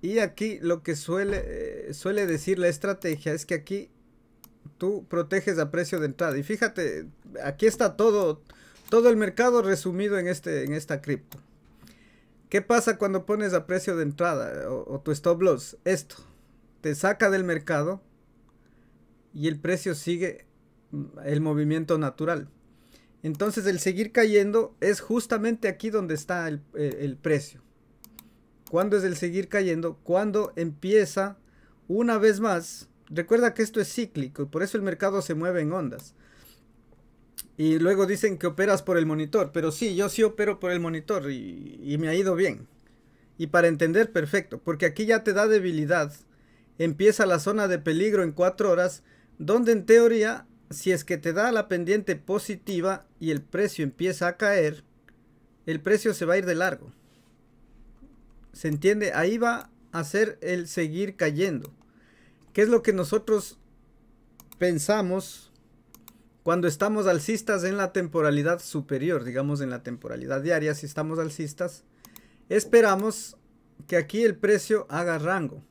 Y aquí lo que suele, eh, suele decir la estrategia es que aquí tú proteges a precio de entrada. Y fíjate, aquí está todo, todo el mercado resumido en, este, en esta cripto. ¿Qué pasa cuando pones a precio de entrada o, tu stop loss? Esto te saca del mercado y el precio sigue mm, el movimiento natural. Entonces el seguir cayendo es justamente aquí donde está el, precio. ¿Cuándo es el seguir cayendo? Cuando empieza una vez más. Recuerda que esto es cíclico y por eso el mercado se mueve en ondas. Y luego dicen que operas por el monitor, pero sí, yo sí opero por el monitor y, me ha ido bien. Y para entender, perfecto, porque aquí ya te da debilidad. Empieza la zona de peligro en 4 horas, donde en teoría, si es que te da la pendiente positiva y el precio empieza a caer, el precio se va a ir de largo. ¿Se entiende? Ahí va a ser el seguir cayendo. ¿Qué es lo que nosotros pensamos? Cuando estamos alcistas en la temporalidad superior, digamos en la temporalidad diaria, si estamos alcistas, esperamos que aquí el precio haga rango.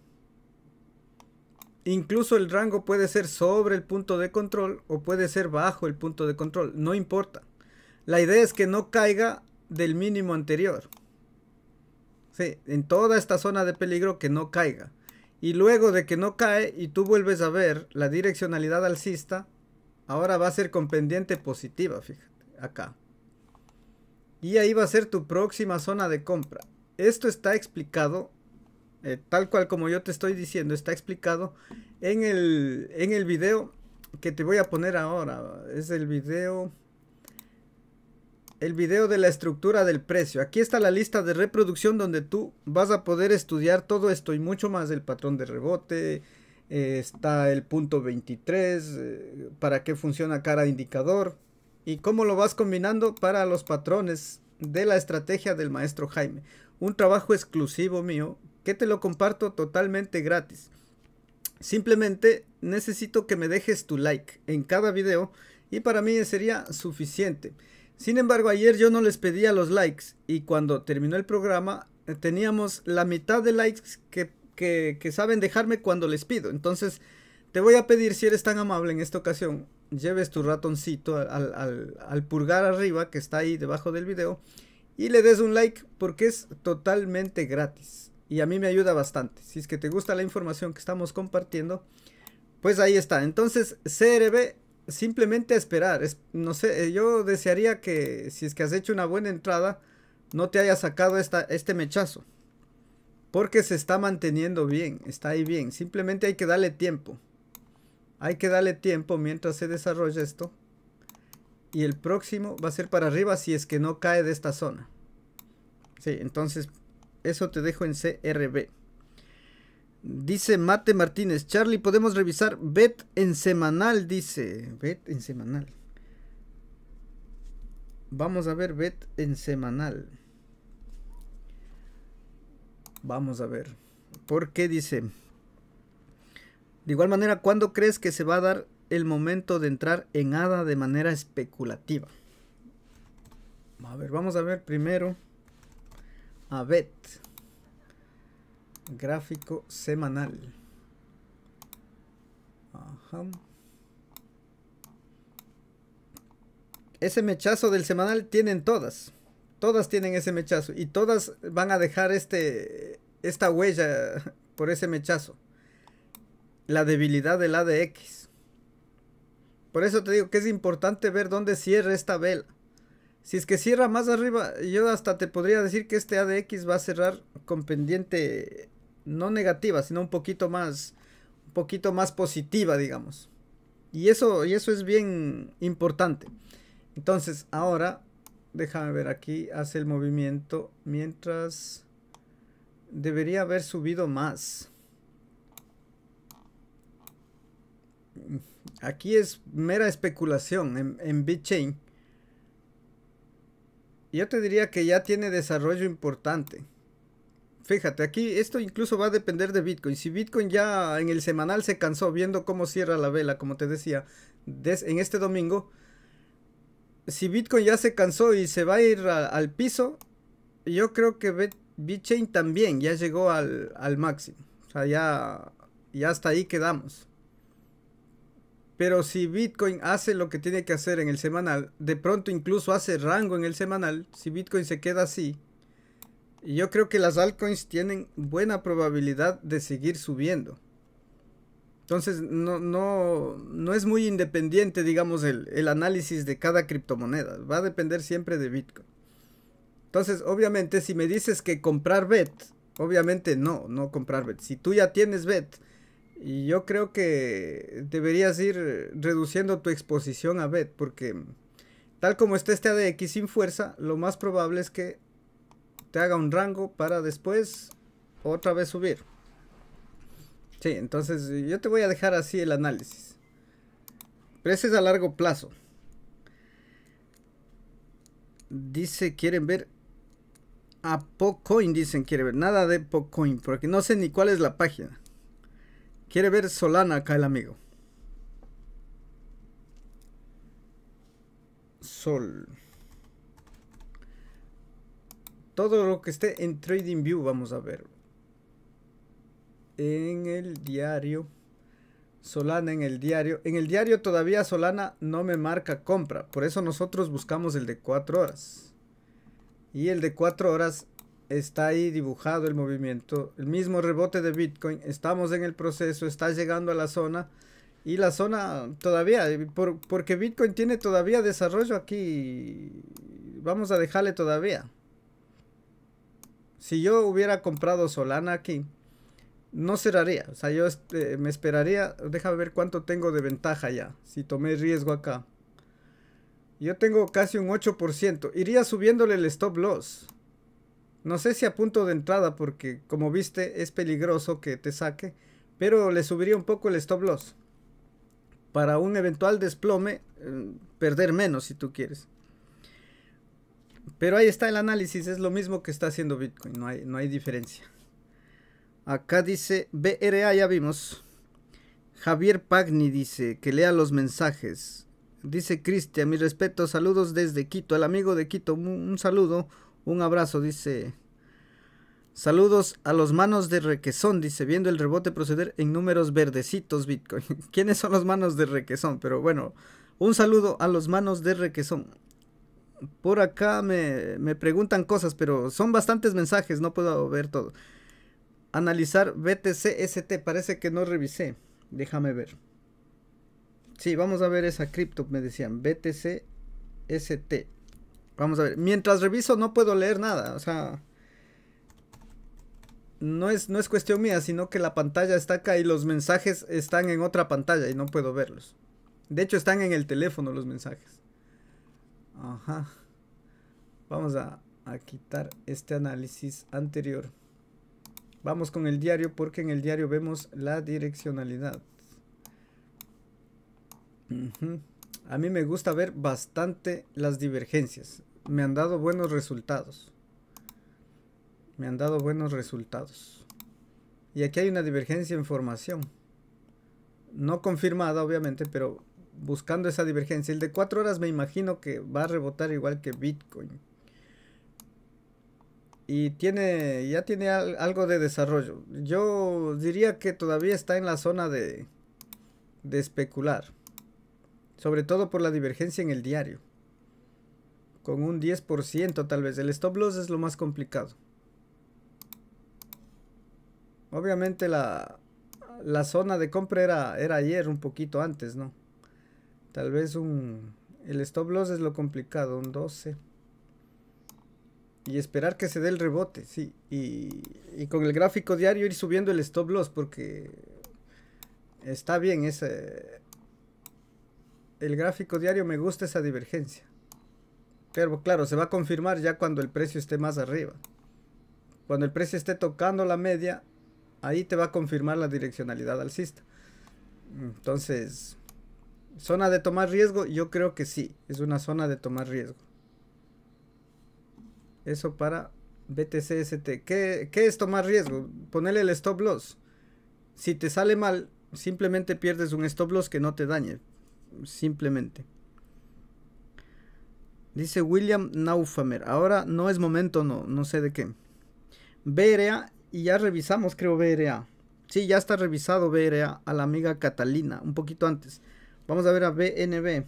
Incluso el rango puede ser sobre el punto de control o puede ser bajo el punto de control, no importa. La idea es que no caiga del mínimo anterior. en toda esta zona de peligro que no caiga. Y luego de que no cae y tú vuelves a ver la direccionalidad alcista, Ahora va a ser con pendiente positiva, fíjate, acá. Y ahí va a ser tu próxima zona de compra. Esto está explicado, eh, tal cual como yo te estoy diciendo, está explicado en el, en el video que te voy a poner ahora. Es el video el video de la estructura del precio. Aquí está la lista de reproducción donde tú vas a poder estudiar todo esto y mucho más del patrón de rebote, eh, está el punto 23, eh, para qué funciona cada indicador y cómo lo vas combinando para los patrones de la estrategia del maestro Jaime. Un trabajo exclusivo mío que te lo comparto totalmente gratis. Simplemente necesito que me dejes tu like en cada video y para mí sería suficiente. Sin embargo, ayer yo no les pedía los likes y cuando terminó el programa eh, teníamos la mitad de likes que que, saben dejarme cuando les pido. Entonces, te voy a pedir, si eres tan amable en esta ocasión, lleves tu ratoncito al, al, pulgar arriba que está ahí debajo del video y le des un like porque es totalmente gratis y a mí me ayuda bastante. Si es que te gusta la información que estamos compartiendo, pues ahí está. Entonces, CRB, simplemente esperar. Es, no sé, eh, yo desearía que si es que has hecho una buena entrada, no te haya sacado esta, este mechazo. Porque se está manteniendo bien, está ahí bien. Simplemente hay que darle tiempo. Hay que darle tiempo mientras se desarrolla esto. Y el próximo va a ser para arriba si es que no cae de esta zona. Sí, entonces eso te dejo en CRB. Dice Mate Martínez, Charlie, podemos revisar bet en semanal, dice. Bet en semanal. Vamos a ver bet en semanal. Vamos a ver. ¿Por qué dice? De igual manera, ¿cuándo crees que se va a dar el momento de entrar en ADA de manera especulativa? A ver, vamos a ver primero a BET. Gráfico semanal. Ajá. Ese mechazo del semanal tienen todas. Todas tienen ese mechazo y todas van a dejar este esta huella por ese mechazo. La debilidad del ADX. Por eso te digo que es importante ver dónde cierra esta vela. Si es que cierra más arriba, yo hasta te podría decir que este ADX va a cerrar con pendiente no negativa, sino un poquito más un poquito más positiva, digamos. Y eso y eso es bien importante. Entonces, ahora déjame ver aquí hace el movimiento mientras Debería haber subido más. Aquí es mera especulación en, en BitChain. Yo te diría que ya tiene desarrollo importante. Fíjate, aquí esto incluso va a depender de Bitcoin. Si Bitcoin ya en el semanal se cansó viendo cómo cierra la vela, como te decía, en este domingo, si Bitcoin ya se cansó y se va a ir al piso, yo creo que BitChain también ya llegó al, máximo. O sea, ya, hasta ahí quedamos. Pero si Bitcoin hace lo que tiene que hacer en el semanal, de pronto incluso hace rango en el semanal, si Bitcoin se queda así, yo creo que las altcoins tienen buena probabilidad de seguir subiendo. Entonces, no, no, no es muy independiente, digamos, el, el análisis de cada criptomoneda. Va a depender siempre de Bitcoin. Entonces, obviamente, si me dices que comprar bet, obviamente no, no comprar bet. Si tú ya tienes bet, y yo creo que deberías ir reduciendo tu exposición a bet, porque tal como está este ADX sin fuerza, lo más probable es que te haga un rango para después otra vez subir. Sí, entonces yo te voy a dejar así el análisis. Precios a largo plazo. Dice, quieren ver a Pocoin, dicen, quiere ver. Nada de Pocoin, porque no sé ni cuál es la página. Quiere ver Solana acá el amigo. Sol. Todo lo que esté en view vamos a ver. En el diario. Solana en el diario. En el diario todavía Solana no me marca compra. Por eso nosotros buscamos el de 4 horas. Y el de cuatro horas está ahí dibujado el movimiento. El mismo rebote de Bitcoin. Estamos en el proceso, está llegando a la zona. Y la zona todavía, porque Bitcoin tiene todavía desarrollo aquí. Vamos a dejarle todavía. Si yo hubiera comprado Solana aquí, no cerraría. O sea, yo este, me esperaría. Déjame ver cuánto tengo de ventaja ya. Si tomé riesgo acá. Yo tengo casi un 8%. Iría subiéndole el stop loss. No sé si a punto de entrada porque como viste es peligroso que te saque. Pero le subiría un poco el stop loss. Para un eventual desplome, eh, perder menos si tú quieres. Pero ahí está el análisis, es lo mismo que está haciendo Bitcoin, no hay, no hay diferencia. Acá dice BRA, ya vimos. Javier Pagni dice que lea los mensajes. Dice Cristian, mi respeto, saludos desde Quito. El amigo de Quito, un saludo, un abrazo, dice. Saludos a los manos de requesón, dice, viendo el rebote proceder en números verdecitos Bitcoin. *laughs* ¿Quiénes son los manos de requesón? Pero bueno, un saludo a los manos de requesón. Por acá me, me preguntan cosas, pero son bastantes mensajes, no puedo ver todo. Analizar BTCST, parece que no revisé. Déjame ver. Sí, vamos a ver esa cripto, me decían, BTC ST. Vamos a ver, mientras reviso no puedo leer nada, o sea, no es, no es cuestión mía, sino que la pantalla está acá y los mensajes están en otra pantalla y no puedo verlos. De hecho, están en el teléfono los mensajes. Ajá. Vamos a, a quitar este análisis anterior. Vamos con el diario porque en el diario vemos la direccionalidad. A mí me gusta ver bastante las divergencias. Me han dado buenos resultados. Me han dado buenos resultados. Y aquí hay una divergencia en formación. No confirmada, obviamente, pero buscando esa divergencia. El de 4 horas me imagino que va a rebotar igual que Bitcoin. Y tiene, ya tiene algo de desarrollo. Yo diría que todavía está en la zona de especular sobre todo por la divergencia en el diario. Con un 10% tal vez. El stop loss es lo más complicado. Obviamente la, la zona de compra era, era ayer, un poquito antes, ¿no? Tal vez un... El stop loss es lo complicado, un 12. Y esperar que se dé el rebote, sí. Y, y con el gráfico diario ir subiendo el stop loss porque está bien ese el gráfico diario me gusta esa divergencia. Pero claro, se va a confirmar ya cuando el precio esté más arriba. Cuando el precio esté tocando la media, ahí te va a confirmar la direccionalidad alcista. Entonces, zona de tomar riesgo, yo creo que sí, es una zona de tomar riesgo. Eso para BTCST. ¿Qué, qué es tomar riesgo? Ponerle el stop loss. Si te sale mal, simplemente pierdes un stop loss que no te dañe simplemente. Dice William Naufamer. Ahora no es momento, no, no sé de qué. BRA, y ya revisamos, creo, BRA. Sí, ya está revisado BRA a la amiga Catalina, un poquito antes. Vamos a ver a BNB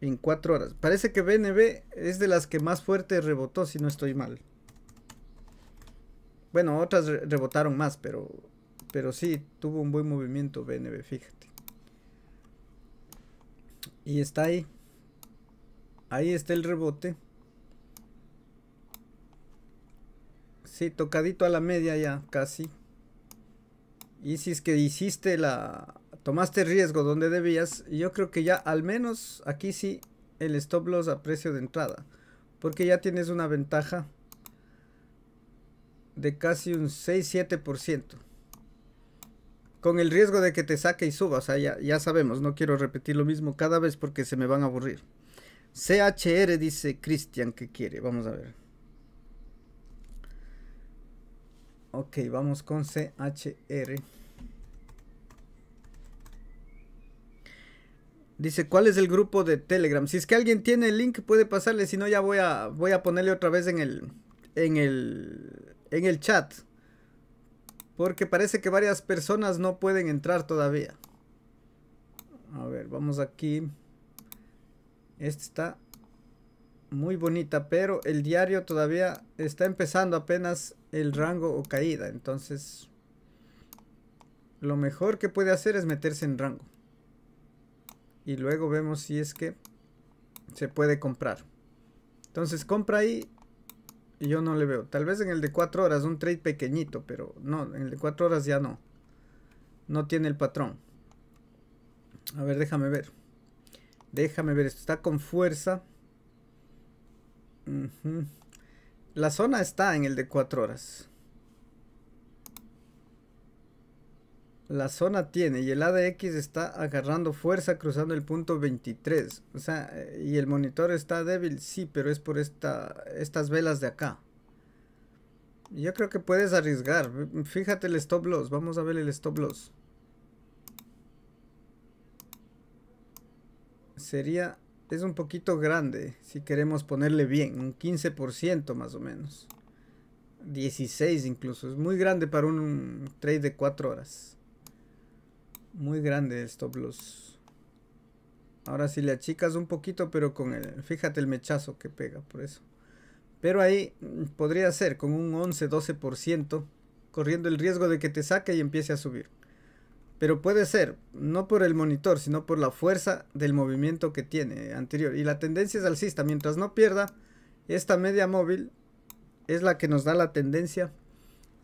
en cuatro horas. Parece que BNB es de las que más fuerte rebotó, si no estoy mal. Bueno, otras rebotaron más, pero, pero sí, tuvo un buen movimiento BNB, fija y está ahí. Ahí está el rebote. Sí, tocadito a la media ya, casi. Y si es que hiciste la... Tomaste riesgo donde debías, yo creo que ya al menos aquí sí el stop loss a precio de entrada. Porque ya tienes una ventaja de casi un 6-7% con el riesgo de que te saque y suba. O sea, ya, ya sabemos, no quiero repetir lo mismo cada vez porque se me van a aburrir. CHR dice Cristian que quiere. Vamos a ver. Ok, vamos con CHR. Dice, ¿cuál es el grupo de Telegram? Si es que alguien tiene el link, puede pasarle. Si no, ya voy a, voy a ponerle otra vez en el, en el, en el chat. Porque parece que varias personas no pueden entrar todavía. A ver, vamos aquí. Esta está muy bonita, pero el diario todavía está empezando apenas el rango o caída. Entonces, lo mejor que puede hacer es meterse en rango. Y luego vemos si es que se puede comprar. Entonces compra ahí yo no le veo. Tal vez en el de 4 horas, un trade pequeñito, pero no, en el de 4 horas ya no. No tiene el patrón. A ver, déjame ver. Déjame ver, esto está con fuerza. La zona está en el de 4 horas. La zona tiene y el ADX está agarrando fuerza cruzando el punto 23. O sea, eh, y el monitor está débil, sí, pero es por esta, estas velas de acá. Yo creo que puedes arriesgar. Fíjate el stop loss. Vamos a ver el stop loss. Sería... Es un poquito grande si queremos ponerle bien. Un 15% más o menos. 16 incluso. Es muy grande para un trade de 4 horas. Muy grande el stop loss. Ahora si le achicas un poquito, pero con el... Fíjate el mechazo que pega, por eso. Pero ahí mm, podría ser con un 11-12%, corriendo el riesgo de que te saque y empiece a subir. Pero puede ser, no por el monitor, sino por la fuerza del movimiento que tiene anterior. Y la tendencia es alcista. Mientras no pierda, esta media móvil es la que nos da la tendencia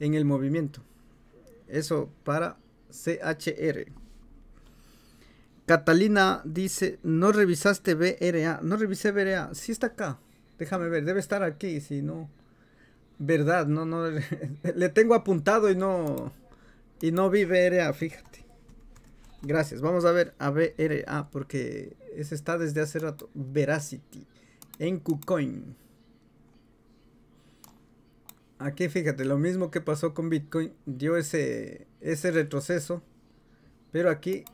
en el movimiento. Eso para CHR. Catalina dice, no revisaste BRA. No revisé BRA. Sí está acá. Déjame ver. Debe estar aquí, si no. Verdad, no, no. *laughs* Le tengo apuntado y no. Y no vi BRA, fíjate. Gracias. Vamos a ver a BRA porque ese está desde hace rato. Veracity. En KuCoin. Aquí fíjate, lo mismo que pasó con Bitcoin. Dio ese, ese retroceso. Pero aquí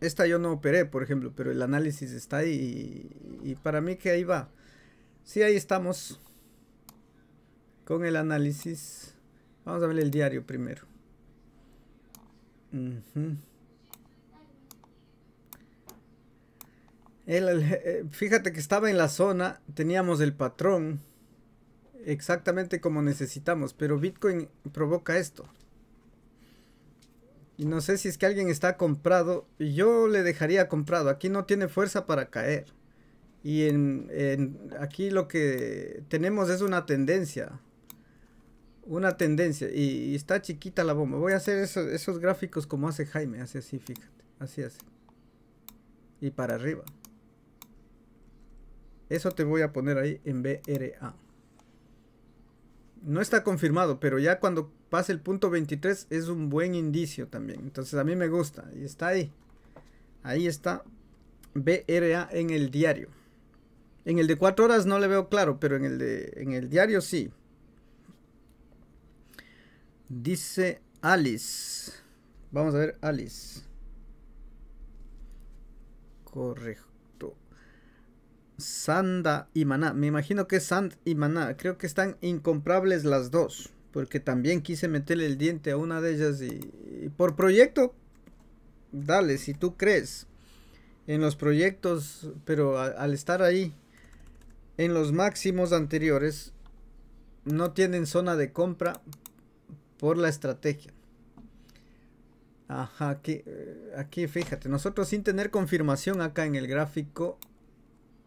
esta yo no operé, por ejemplo, pero el análisis está ahí y, para mí que ahí va. Sí, ahí estamos con el análisis. Vamos a ver el diario primero. Eh, fíjate que estaba en la zona, teníamos el patrón exactamente como necesitamos, pero Bitcoin provoca esto. Y no sé si es que alguien está comprado. Y yo le dejaría comprado. Aquí no tiene fuerza para caer. Y en, aquí lo que tenemos es una tendencia. Una tendencia. Y, está chiquita la bomba. Voy a hacer eso, esos gráficos como hace Jaime. Así así, fíjate. Así así. Y para arriba. Eso te voy a poner ahí en BRA. No está confirmado, pero ya cuando pasa el punto 23 es un buen indicio también. Entonces a mí me gusta. Y está ahí. Ahí está BRA en el diario. En el de 4 horas no le veo claro, pero en el, de, en el diario sí. Dice Alice. Vamos a ver Alice. Correcto. Sanda y Maná. Me imagino que Sand y Maná. Creo que están incomparables las dos. Porque también quise meterle el diente a una de ellas y, por proyecto, dale, si tú crees en los proyectos, pero al estar ahí en los máximos anteriores, no tienen zona de compra por la estrategia. Ajá, aquí, eh, aquí fíjate, nosotros sin tener confirmación acá en el gráfico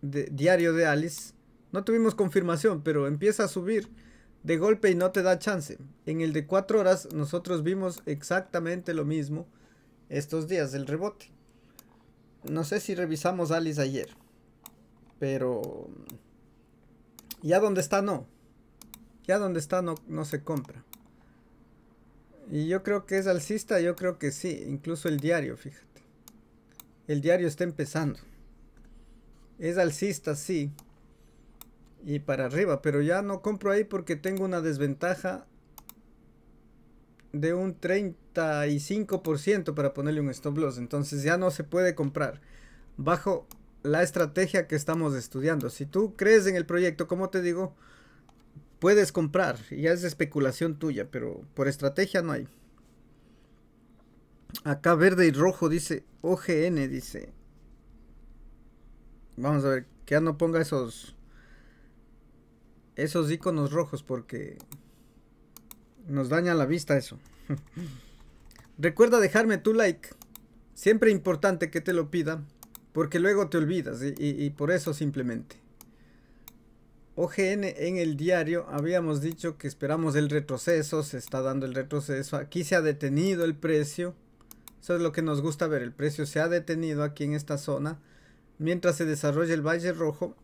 de, diario de Alice, no tuvimos confirmación, pero empieza a subir de golpe y no te da chance. En el de 4 horas nosotros vimos exactamente lo mismo estos días del rebote. No sé si revisamos Alice ayer, pero ya donde está no. Ya donde está no, no se compra. Y yo creo que es alcista, yo creo que sí, incluso el diario, fíjate. El diario está empezando. Es alcista, sí, y para arriba. Pero ya no compro ahí porque tengo una desventaja de un 35% para ponerle un stop loss. Entonces ya no se puede comprar bajo la estrategia que estamos estudiando. Si tú crees en el proyecto, como te digo, puedes comprar. Ya es especulación tuya, pero por estrategia no hay. Acá verde y rojo dice OGN, dice. Vamos a ver, que ya no ponga esos esos iconos rojos porque nos daña la vista eso. *laughs* Recuerda dejarme tu like. Siempre importante que te lo pida porque luego te olvidas y, y por eso simplemente. OGN en el diario habíamos dicho que esperamos el retroceso, se está dando el retroceso, aquí se ha detenido el precio, eso es lo que nos gusta ver, el precio se ha detenido aquí en esta zona, mientras se desarrolla el Valle Rojo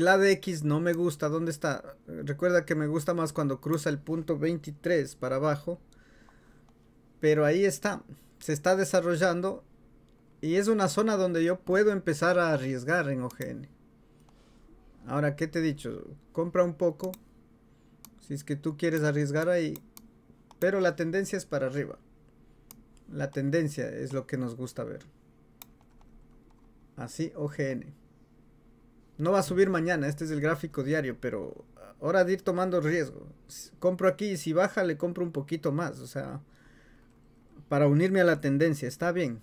el x no me gusta. ¿Dónde está? Recuerda que me gusta más cuando cruza el punto 23 para abajo. Pero ahí está. Se está desarrollando. Y es una zona donde yo puedo empezar a arriesgar en OGN. Ahora, ¿qué te he dicho? Compra un poco. Si es que tú quieres arriesgar ahí. Pero la tendencia es para arriba. La tendencia es lo que nos gusta ver. Así, OGN no va a subir mañana, este es el gráfico diario, pero ahora de ir tomando riesgo. Compro aquí y si baja le compro un poquito más, o sea, para unirme a la tendencia, está bien.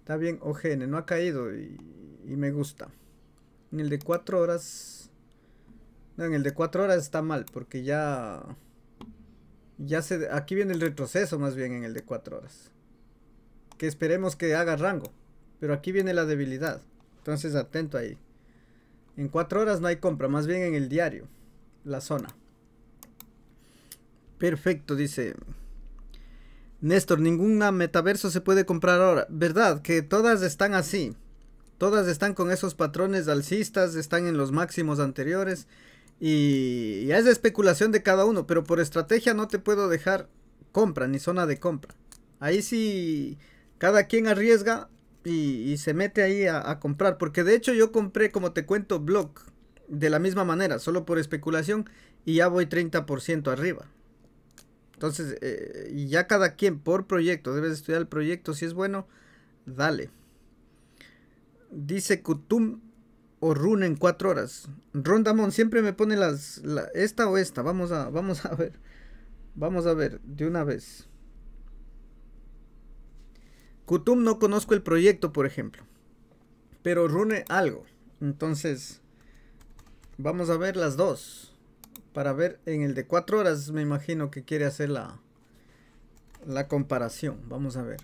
Está bien, OGN, no ha caído y, me gusta. En el de 4 horas... No, en el de 4 horas está mal, porque ya... Ya se... Aquí viene el retroceso más bien en el de 4 horas. Que esperemos que haga rango. Pero aquí viene la debilidad. Entonces, atento ahí. En cuatro horas no hay compra, más bien en el diario, la zona. Perfecto, dice Néstor, ninguna metaverso se puede comprar ahora. ¿Verdad? Que todas están así. Todas están con esos patrones alcistas, están en los máximos anteriores. Y ya es especulación de cada uno, pero por estrategia no te puedo dejar compra ni zona de compra. Ahí sí, cada quien arriesga y, se mete ahí a, comprar. Porque de hecho yo compré, como te cuento, Block de la misma manera, solo por especulación y ya voy 30% arriba. Entonces, eh, ya cada quien por proyecto, debes estudiar el proyecto, si es bueno, dale. Dice Kutum o Rune en 4 horas. Rondamon siempre me pone las esta o esta, vamos a vamos a ver. Vamos a ver de una vez. Kutum no conozco el proyecto, por ejemplo. Pero Rune algo. Entonces, vamos a ver las dos. Para ver en el de cuatro horas, me imagino que quiere hacer la, comparación. Vamos a ver.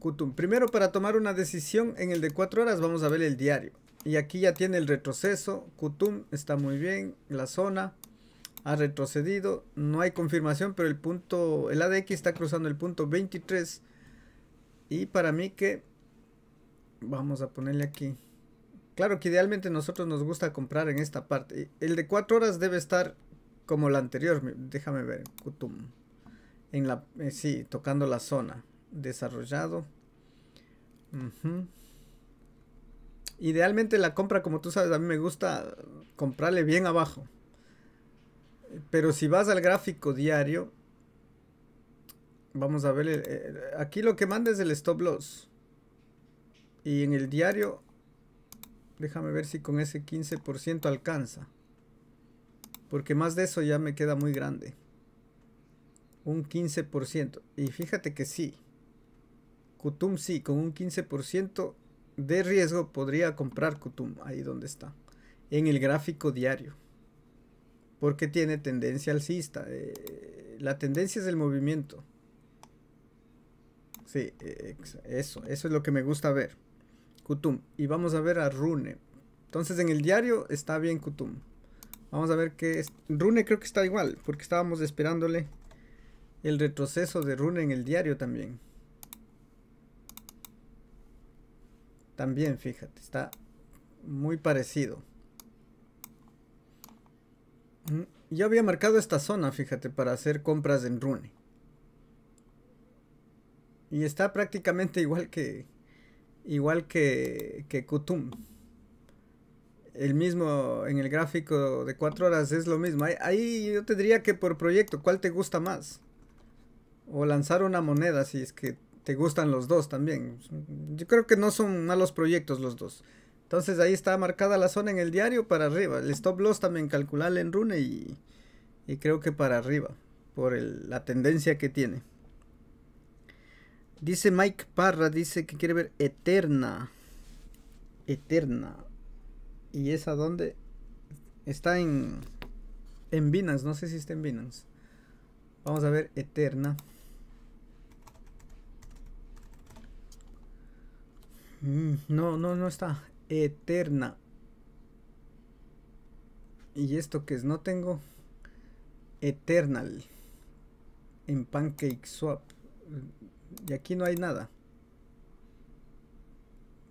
Kutum. Primero, para tomar una decisión en el de cuatro horas, vamos a ver el diario. Y aquí ya tiene el retroceso. Kutum está muy bien. La zona ha retrocedido, no hay confirmación, pero el punto, el ADX está cruzando el punto 23 y para mí que vamos a ponerle aquí. Claro que idealmente nosotros nos gusta comprar en esta parte. El de 4 horas debe estar como la anterior, déjame ver, En la, eh, sí, tocando la zona. Desarrollado. Idealmente la compra, como tú sabes, a mí me gusta comprarle bien abajo. Pero si vas al gráfico diario, vamos a ver, eh, eh, aquí lo que manda es el stop loss. Y en el diario, déjame ver si con ese 15% alcanza. Porque más de eso ya me queda muy grande. Un 15%. Y fíjate que sí. Kutum sí, con un 15% de riesgo podría comprar Kutum ahí donde está. En el gráfico diario porque tiene tendencia alcista. Eh, la tendencia es el movimiento. Sí, eh, eso, eso es lo que me gusta ver. Kutum. Y vamos a ver a Rune. Entonces en el diario está bien Kutum. Vamos a ver qué es. Rune creo que está igual, porque estábamos esperándole el retroceso de Rune en el diario también. También, fíjate, está muy parecido. Mm, yo había marcado esta zona, fíjate, para hacer compras en Rune. Y está prácticamente igual que. Igual que. que Kutum. El mismo en el gráfico de 4 horas es lo mismo. Ahí, yo tendría que por proyecto, ¿cuál te gusta más? O lanzar una moneda si es que te gustan los dos también. Yo creo que no son malos proyectos los dos. Entonces ahí está marcada la zona en el diario para arriba. El stop loss también calcularle en rune y, creo que para arriba por la tendencia que tiene. Dice Mike Parra, dice que quiere ver Eterna. Eterna. ¿Y es a dónde? Está en, en Binance, no sé si está en Binance. Vamos a ver Eterna. Mm, no, no, no está eterna. Y esto que es no tengo. Eternal. En Pancake Swap. Y aquí no hay nada.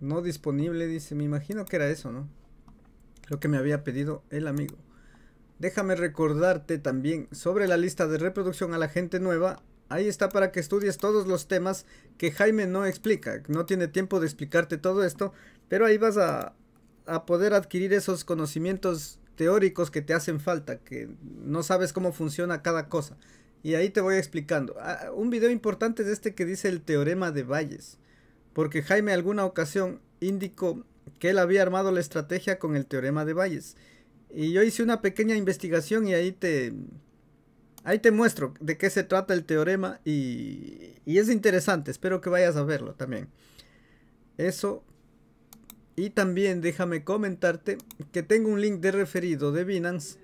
No disponible, dice. Me imagino que era eso, ¿no? Lo que me había pedido el amigo. Déjame recordarte también sobre la lista de reproducción a la gente nueva Ahí está para que estudies todos los temas que Jaime no explica. No tiene tiempo de explicarte todo esto, pero ahí vas a, poder adquirir esos conocimientos teóricos que te hacen falta, que no sabes cómo funciona cada cosa. Y ahí te voy explicando. Ah, un video importante es este que dice el teorema de valles porque Jaime alguna ocasión indicó que él había armado la estrategia con el teorema de valles Y yo hice una pequeña investigación y ahí te, Ahí te muestro de qué se trata el teorema y, es interesante, espero que vayas a verlo también. Eso. Y también déjame comentarte que tengo un link de referido de Binance.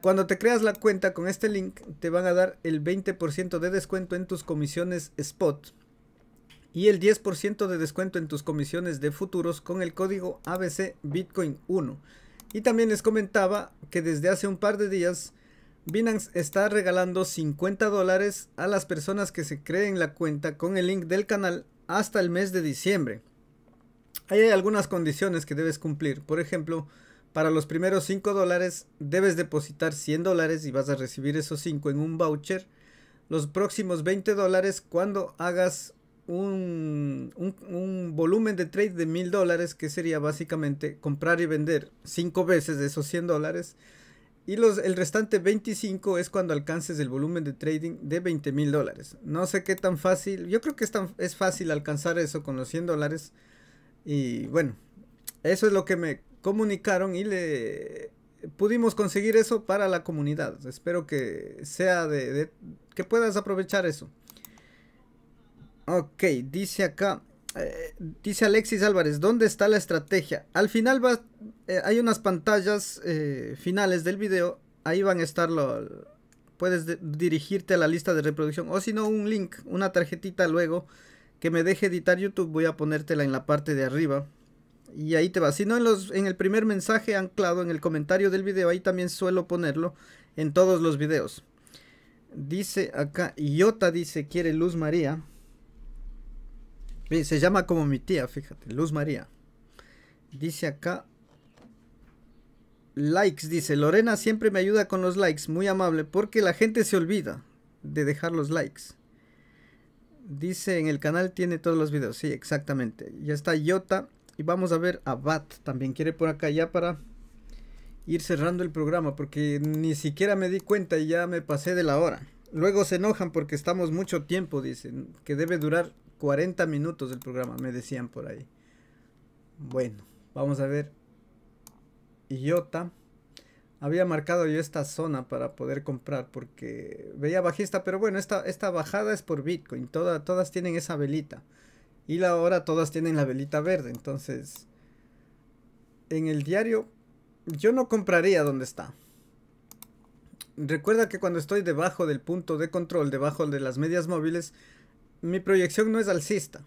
Cuando te creas la cuenta con este link te van a dar el 20% de descuento en tus comisiones spot y el 10% de descuento en tus comisiones de futuros con el código ABC Bitcoin 1. Y también les comentaba que desde hace un par de días Binance está regalando 50 dólares a las personas que se creen la cuenta con el link del canal hasta el mes de diciembre. hay algunas condiciones que debes cumplir. Por ejemplo, para los primeros 5 dólares debes depositar 100 dólares y vas a recibir esos 5 en un voucher. Los próximos 20 dólares cuando hagas un, un, volumen de trade de 1000 dólares que sería básicamente comprar y vender 5 veces de esos 100 dólares. Y el restante 25 es cuando alcances el volumen de trading de 20 mil dólares. No sé qué tan fácil. Yo creo que es, es fácil alcanzar eso con los 100 dólares. Y bueno, eso es lo que me comunicaron y le pudimos conseguir eso para la comunidad. Espero que sea de, que puedas aprovechar eso. Ok, dice acá. Eh, dice Alexis Álvarez, ¿dónde está la estrategia? Al final va, eh, hay unas pantallas eh, finales del video, ahí van a estar, puedes dirigirte a la lista de reproducción o si no un link, una tarjetita luego que me deje editar YouTube, voy a ponértela en la parte de arriba y ahí te va. Si no, en, los, en el primer mensaje anclado, en el comentario del video, ahí también suelo ponerlo en todos los videos. Dice acá, yota dice, quiere Luz María. Se llama como mi tía, fíjate, Luz María. Dice acá. Likes, dice. Lorena siempre me ayuda con los likes, muy amable, porque la gente se olvida de dejar los likes. Dice, en el canal tiene todos los videos. Sí, exactamente. Ya está Iota, Y vamos a ver a Bat. También quiere por acá ya para ir cerrando el programa. Porque ni siquiera me di cuenta y ya me pasé de la hora. Luego se enojan porque estamos mucho tiempo, dicen. Que debe durar 40 minutos del programa, me decían por ahí. Bueno, vamos a ver. Iota. Había marcado yo esta zona para poder comprar porque veía bajista, pero bueno, esta, esta bajada es por Bitcoin. todas tienen esa velita. Y la hora todas tienen la velita verde. Entonces, en el diario, yo no compraría donde está. Recuerda que cuando estoy debajo del punto de control, debajo de las medias móviles, mi proyección no es alcista.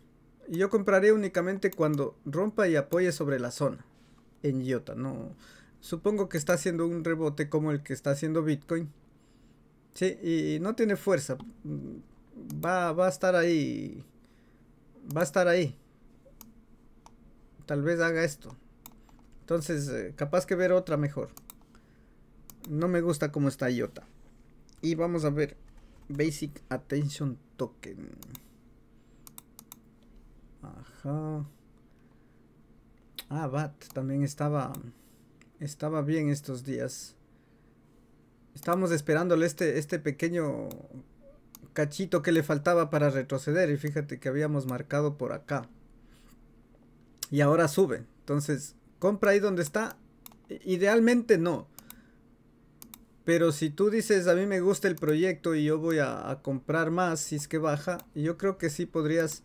Yo compraré únicamente cuando rompa y apoye sobre la zona. En IOTA, no. Supongo que está haciendo un rebote como el que está haciendo Bitcoin. Sí, y no tiene fuerza. Va, a estar ahí. Va a estar ahí. Tal vez haga esto. Entonces, eh, capaz que ver otra mejor. No me gusta cómo está IOTA. Y vamos a ver. Basic Attention Token. Ajá. Ah, BAT también estaba. Estaba bien estos días. Estábamos esperándole este, este pequeño cachito que le faltaba para retroceder. Y fíjate que habíamos marcado por acá. Y ahora sube. Entonces, compra ahí donde está. Idealmente no. Pero si tú dices, a mí me gusta el proyecto y yo voy a, comprar más si es que baja, yo creo que sí podrías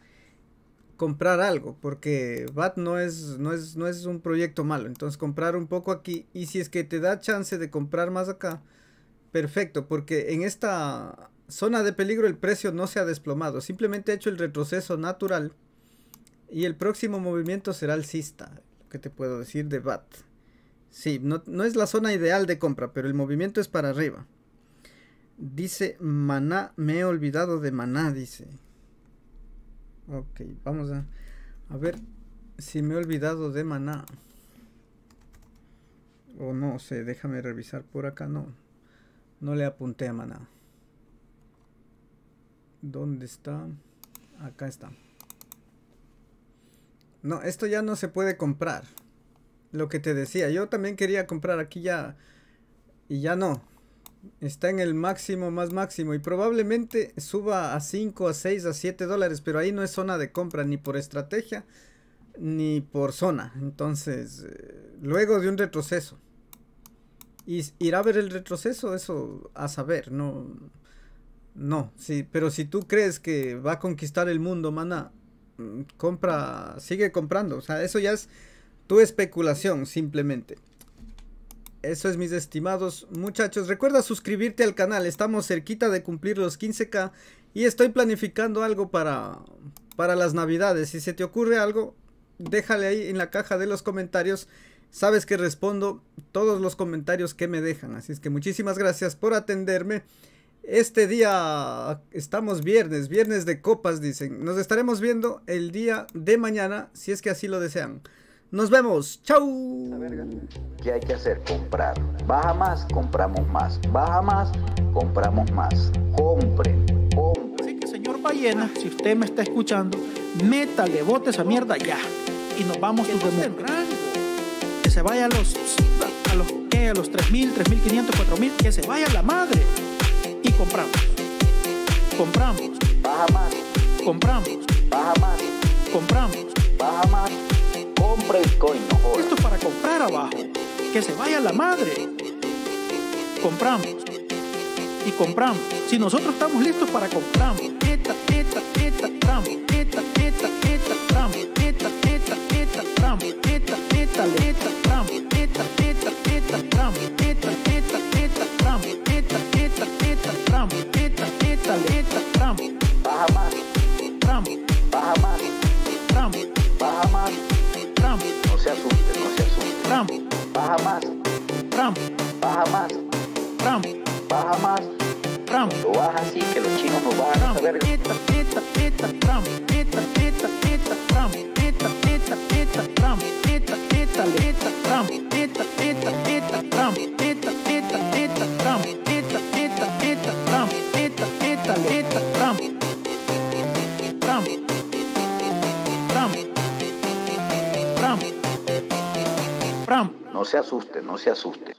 comprar algo, porque BAT no es, no es, no es un proyecto malo. Entonces comprar un poco aquí y si es que te da chance de comprar más acá, perfecto, porque en esta zona de peligro el precio no se ha desplomado, simplemente ha hecho el retroceso natural y el próximo movimiento será alcista, lo que te puedo decir de BAT. Sí, no, es la zona ideal de compra, pero el movimiento es para arriba. Dice maná, me he olvidado de maná, dice. Ok, vamos a, a ver si me he olvidado de maná. O no sé, déjame revisar por acá, no. No le apunté a maná. ¿Dónde está? Acá está. No, esto ya no se puede comprar lo que te decía, yo también quería comprar aquí ya y ya no. Está en el máximo, más máximo y probablemente suba a 5, a 6, a 7 dólares, pero ahí no es zona de compra ni por estrategia ni por zona. Entonces, eh, luego de un retroceso. Y irá a ver el retroceso, eso a saber, no. No, sí, pero si tú crees que va a conquistar el mundo, mana, mm, compra, sigue comprando. O sea, eso ya es tu especulación, simplemente. Eso es, mis estimados muchachos. Recuerda suscribirte al canal. Estamos cerquita de cumplir los 15k. Y estoy planificando algo para, para las navidades. Si se te ocurre algo, déjale ahí en la caja de los comentarios. Sabes que respondo todos los comentarios que me dejan. Así es que muchísimas gracias por atenderme. Este día estamos viernes, viernes de copas dicen. Nos estaremos viendo el día de mañana si es que así lo desean. Nos vemos. Chau. ¿Qué hay que hacer? Comprar. Baja más, compramos más. Baja más, compramos más. Compren, compre. Así que, señor Ballena, si usted me está escuchando, meta métale, bote esa mierda ya. Y nos vamos que entender, Que se vaya a los. A los A los 3.000, 3.500, 4.000. Que se vaya la madre. Y compramos. Compramos. Baja más. Compramos. Baja más. Compramos. Baja más. Compra No Esto para comprar abajo. Que se vaya la madre. Compramos. Y compramos. Si nosotros estamos listos para comprar. Eta, teta, teta, tram. No se no se Baja más. Baja más. Baja más. baja así que los chinos no van a ver. No se asuste, no se asuste.